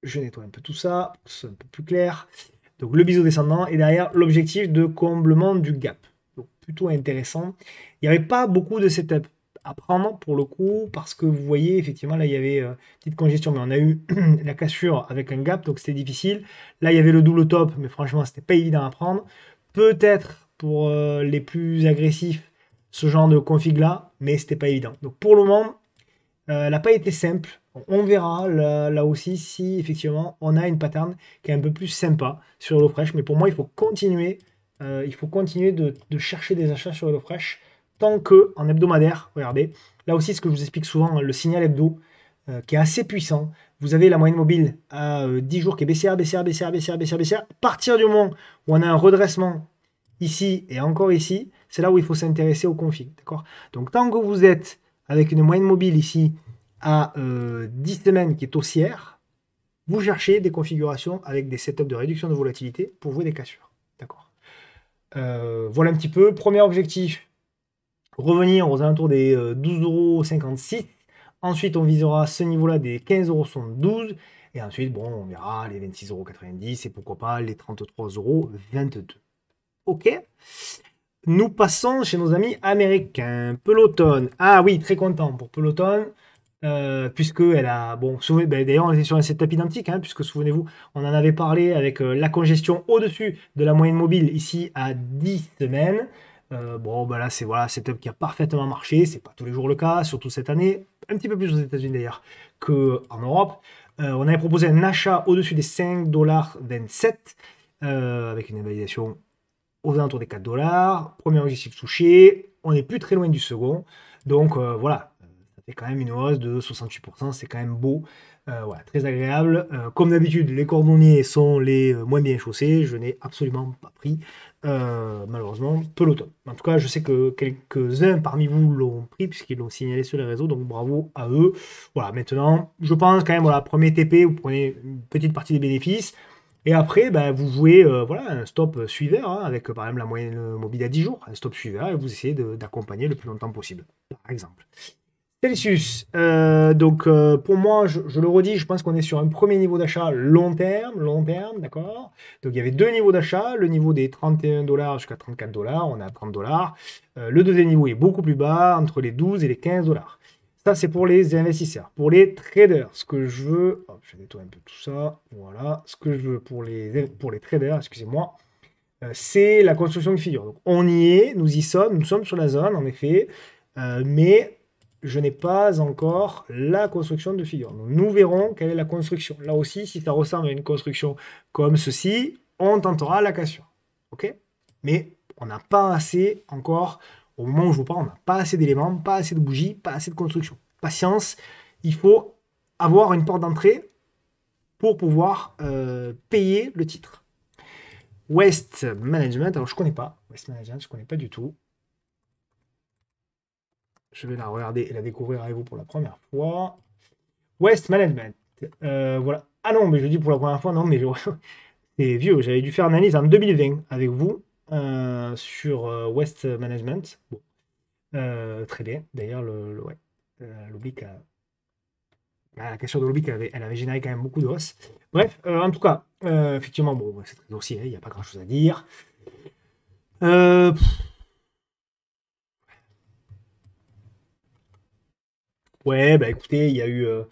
je nettoie un peu tout ça, c'est un peu plus clair. Donc le biseau descendant et derrière l'objectif de comblement du gap. Donc plutôt intéressant. Il n'y avait pas beaucoup de setup à prendre pour le coup parce que vous voyez effectivement là il y avait une euh, petite congestion mais on a eu [CLEARS THROAT] la cassure avec un gap donc c'était difficile. Là il y avait le double top mais franchement c'était pas évident à prendre. Peut-être pour euh, les plus agressifs ce genre de config là mais c'était pas évident. Donc pour le moment euh, elle n'a pas été simple on verra là, aussi si effectivement on a une pattern qui est un peu plus sympa sur l'eau fraîche. Mais pour moi, il faut continuer, euh, il faut continuer de, chercher des achats sur l'eau fraîche tant que en hebdomadaire, regardez, là aussi ce que je vous explique souvent, le signal hebdo euh, qui est assez puissant. Vous avez la moyenne mobile à 10 euh, jours qui est baissière, baissière, baissière, baissière, baissière, baissière. À partir du moment où on a un redressement ici et encore ici, c'est là où il faut s'intéresser au config. D'accord Donc tant que vous êtes avec une moyenne mobile ici à 10 euh, semaines qui est haussière, vous cherchez des configurations avec des setups de réduction de volatilité pour vous des cassures, D'accord. Euh, voilà un petit peu. Premier objectif, revenir aux alentours des 12,56 euh, Ensuite, on visera ce niveau-là des 15,72 Et ensuite, bon, on verra les 26,90 et pourquoi pas les 33,22 OK Nous passons chez nos amis américains. Peloton. Ah oui, très content pour Peloton. Euh, puisque elle a, bon, ben, d'ailleurs on était sur un setup identique, hein, puisque souvenez-vous, on en avait parlé avec euh, la congestion au-dessus de la moyenne mobile ici à 10 semaines. Euh, bon, ben là, c'est voilà, setup qui a parfaitement marché, c'est pas tous les jours le cas, surtout cette année, un petit peu plus aux États-Unis d'ailleurs qu'en Europe. on avait proposé un achat au-dessus des 5,27$ avec une évaluation aux alentours des 4 dollars. Premier objectif touché, on n'est plus très loin du second. Donc voilà, et quand même une hausse de 68%, c'est quand même beau, euh, voilà, très agréable. Euh, comme d'habitude, les cordonniers sont les euh, moins bien chaussés, je n'ai absolument pas pris, malheureusement, malheureusement, l'automne. En tout cas, je sais que quelques-uns parmi vous l'ont pris, puisqu'ils l'ont signalé sur les réseaux, donc bravo à eux. Voilà, maintenant, je pense quand même, voilà, premier TP, vous prenez une petite partie des bénéfices, et après, bah, vous jouez voilà, un stop suiveur, hein, avec par exemple la moyenne mobile à 10 jours, un stop suiveur, et vous essayez d'accompagner le plus longtemps possible, par exemple. Celsius, euh, donc euh, pour moi, je, le redis, je pense qu'on est sur un premier niveau d'achat long terme, long terme, d'accord Donc il y avait deux niveaux d'achat, le niveau des 31 dollars jusqu'à 34 dollars, on est à 30 dollars. Euh, le deuxième niveau est beaucoup plus bas, entre les 12 et les 15 dollars. Ça, c'est pour les investisseurs. Pour les traders, ce que je veux, hop, je nettoie un peu tout ça, voilà, ce que je veux pour les, pour les traders, excusez-moi, c'est la construction de figure. Donc on y est, nous y sommes, nous sommes sur la zone, en effet, mais je n'ai pas encore la construction de figure. nous verrons quelle est la construction. Là aussi, si ça ressemble à une construction comme ceci, on tentera la cassure. OK Mais on n'a pas assez encore, au moment où je vous parle, on n'a pas assez d'éléments, pas assez de bougies, pas assez de construction. Patience, il faut avoir une porte d'entrée pour pouvoir euh, payer le titre. West Management, alors je ne connais pas. West Management, je connais pas du tout. Je vais la regarder et la découvrir avec vous pour la première fois. West Management. Euh, voilà. Ah non, mais je dis pour la première fois, non, mais [LAUGHS] c'est vieux. J'avais dû faire une analyse en 2020 avec vous euh, sur euh, West Management. très bien. D'ailleurs, le, la question de l'oblique elle avait, généré quand même beaucoup de hausses. Bref, en tout cas, effectivement, c'est très dossier, il n'y a pas grand chose à dire. Ouais, bah écoutez, il y a eu. Euh,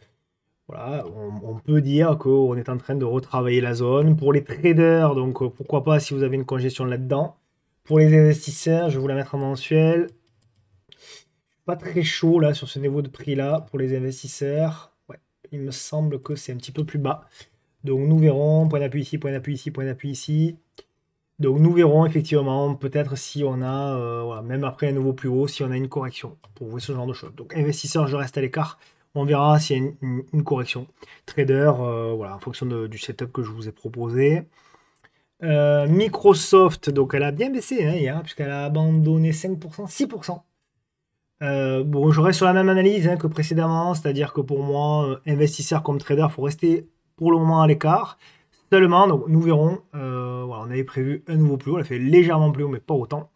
voilà, on, peut dire qu'on est en train de retravailler la zone. Pour les traders, donc euh, pourquoi pas si vous avez une congestion là-dedans. Pour les investisseurs, je vais vous la mettre en mensuel. Pas très chaud là sur ce niveau de prix là pour les investisseurs. Ouais, il me semble que c'est un petit peu plus bas. Donc nous verrons. Point d'appui ici, point d'appui ici, point d'appui ici. Donc nous verrons effectivement peut-être si on a, euh, même après un nouveau plus haut, si on a une correction pour ce genre de choses. Donc investisseur, je reste à l'écart. On verra s'il y a une, correction. Trader, euh, voilà, en fonction du setup que je vous ai proposé. Euh, Microsoft, donc elle a bien baissé hein, hier, hein, puisqu'elle a abandonné 5%, 6%. bon, je reste sur la même analyse hein, que précédemment, c'est-à-dire que pour moi, investisseur comme trader, il faut rester pour le moment à l'écart seulement. Donc nous verrons. Euh, voilà, on avait prévu un nouveau plus haut. On a fait légèrement plus haut, mais pas autant.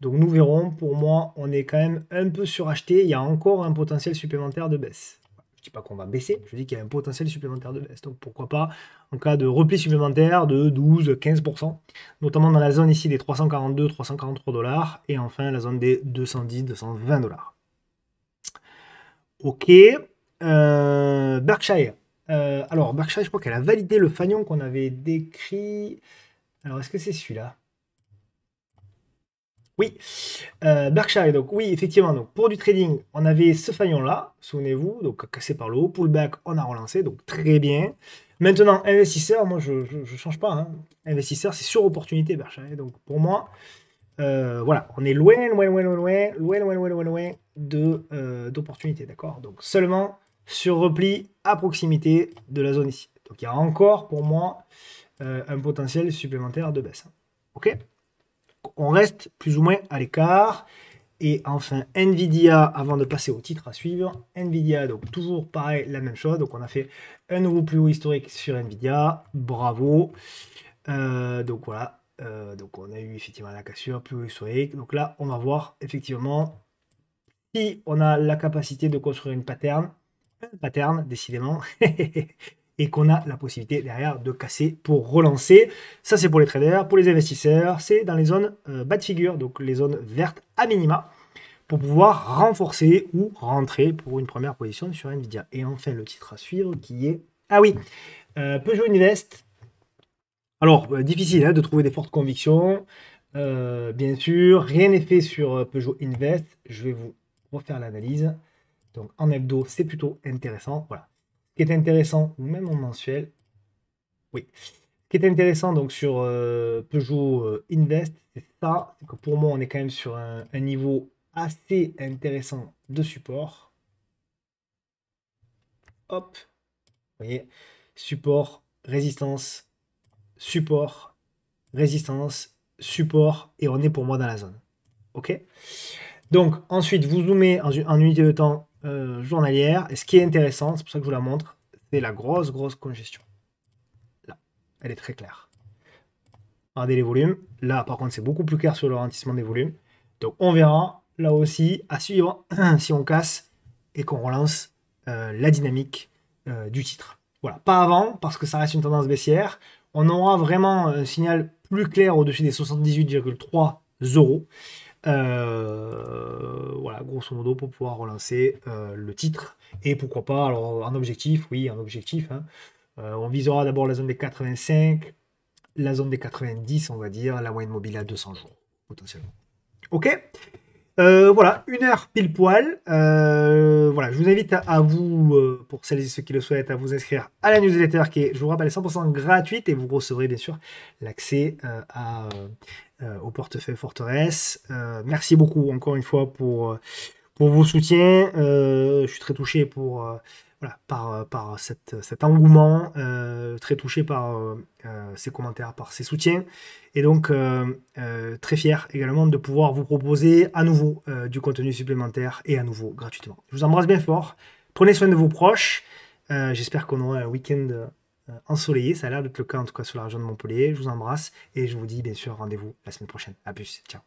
Donc nous verrons. Pour moi, on est quand même un peu suracheté. Il y a encore un potentiel supplémentaire de baisse. Je ne dis pas qu'on va baisser, je dis qu'il y a un potentiel supplémentaire de baisse. Donc pourquoi pas en cas de repli supplémentaire de 12-15%, notamment dans la zone ici des 342-343 dollars et enfin la zone des 210-220 dollars. Ok. Euh, Berkshire. Euh, alors, Berkshire, je crois qu'elle a validé le fanion qu'on avait décrit. Alors, est-ce que c'est celui-là Oui, Berkshire, euh, donc oui, effectivement, donc, pour du trading, on avait ce fanion-là, souvenez-vous, donc cassé par le haut, pullback, on a relancé, donc très bien. Maintenant, investisseur, moi, je ne change pas. Hein. Investisseur, c'est sur opportunité, Berkshire. Donc, pour moi, euh, voilà, on est loin, loin, loin, loin, loin, loin, loin, loin, loin, d'opportunité, d'accord Donc, seulement sur repli à proximité de la zone ici. Donc il y a encore pour moi euh, un potentiel supplémentaire de baisse. Ok On reste plus ou moins à l'écart. Et enfin, Nvidia, avant de passer au titre à suivre, Nvidia, donc toujours pareil, la même chose. Donc on a fait un nouveau plus haut historique sur Nvidia. Bravo. Euh, donc voilà. Euh, donc on a eu effectivement la cassure, plus haut historique. Donc là, on va voir effectivement si on a la capacité de construire une pattern pattern, décidément, [LAUGHS] et qu'on a la possibilité derrière de casser pour relancer. Ça, c'est pour les traders, pour les investisseurs, c'est dans les zones euh, bas de figure, donc les zones vertes à minima, pour pouvoir renforcer ou rentrer pour une première position sur Nvidia. Et enfin, le titre à suivre qui est. Ah oui, euh, Peugeot Invest. Alors, euh, difficile hein, de trouver des fortes convictions. bien sûr, rien n'est fait sur Peugeot Invest. Je vais vous refaire l'analyse. Donc en hebdo, c'est plutôt intéressant. Voilà. Ce qui est intéressant, même en mensuel, oui. Ce qui est intéressant donc sur euh, Peugeot euh, Invest, c'est ça, que pour moi, on est quand même sur un, niveau assez intéressant de support. Hop, vous voyez, support, résistance, support, résistance, support, et on est pour moi dans la zone. Ok Donc ensuite, vous zoomez en, en unité de temps euh, journalière. Et ce qui est intéressant, c'est pour ça que je vous la montre, c'est la grosse, grosse congestion. Là, elle est très claire. Regardez les volumes. Là, par contre, c'est beaucoup plus clair sur le ralentissement des volumes. Donc, on verra là aussi à suivre [CLEARS THROAT] si on casse et qu'on relance euh, la dynamique euh, du titre. Voilà, pas avant, parce que ça reste une tendance baissière. On aura vraiment un signal plus clair au-dessus des 78,3 euros. Euh, voilà, grosso modo, pour pouvoir relancer euh, le titre. Et pourquoi pas, alors un objectif, oui, un objectif. Hein. Euh, on visera d'abord la zone des 85, la zone des 90, on va dire, la moyenne mobile à 200 jours, potentiellement. Ok euh, voilà, une heure pile poil. Euh, voilà, je vous invite à, vous, euh, pour celles et ceux qui le souhaitent, à vous inscrire à la newsletter qui est, je vous rappelle, 100% gratuite et vous recevrez bien sûr l'accès au portefeuille forteresse. merci beaucoup encore une fois pour, pour vos soutiens. je suis très touché pour par, euh, par cet engouement, euh, très touché par euh, euh, ses commentaires, par ses soutiens, et donc très fier également de pouvoir vous proposer à nouveau du contenu supplémentaire et à nouveau gratuitement. Je vous embrasse bien fort, prenez soin de vos proches, j'espère qu'on aura un week-end ensoleillé, ça a l'air d'être le cas en tout cas sur la région de Montpellier, je vous embrasse et je vous dis bien sûr rendez-vous la semaine prochaine, à plus, ciao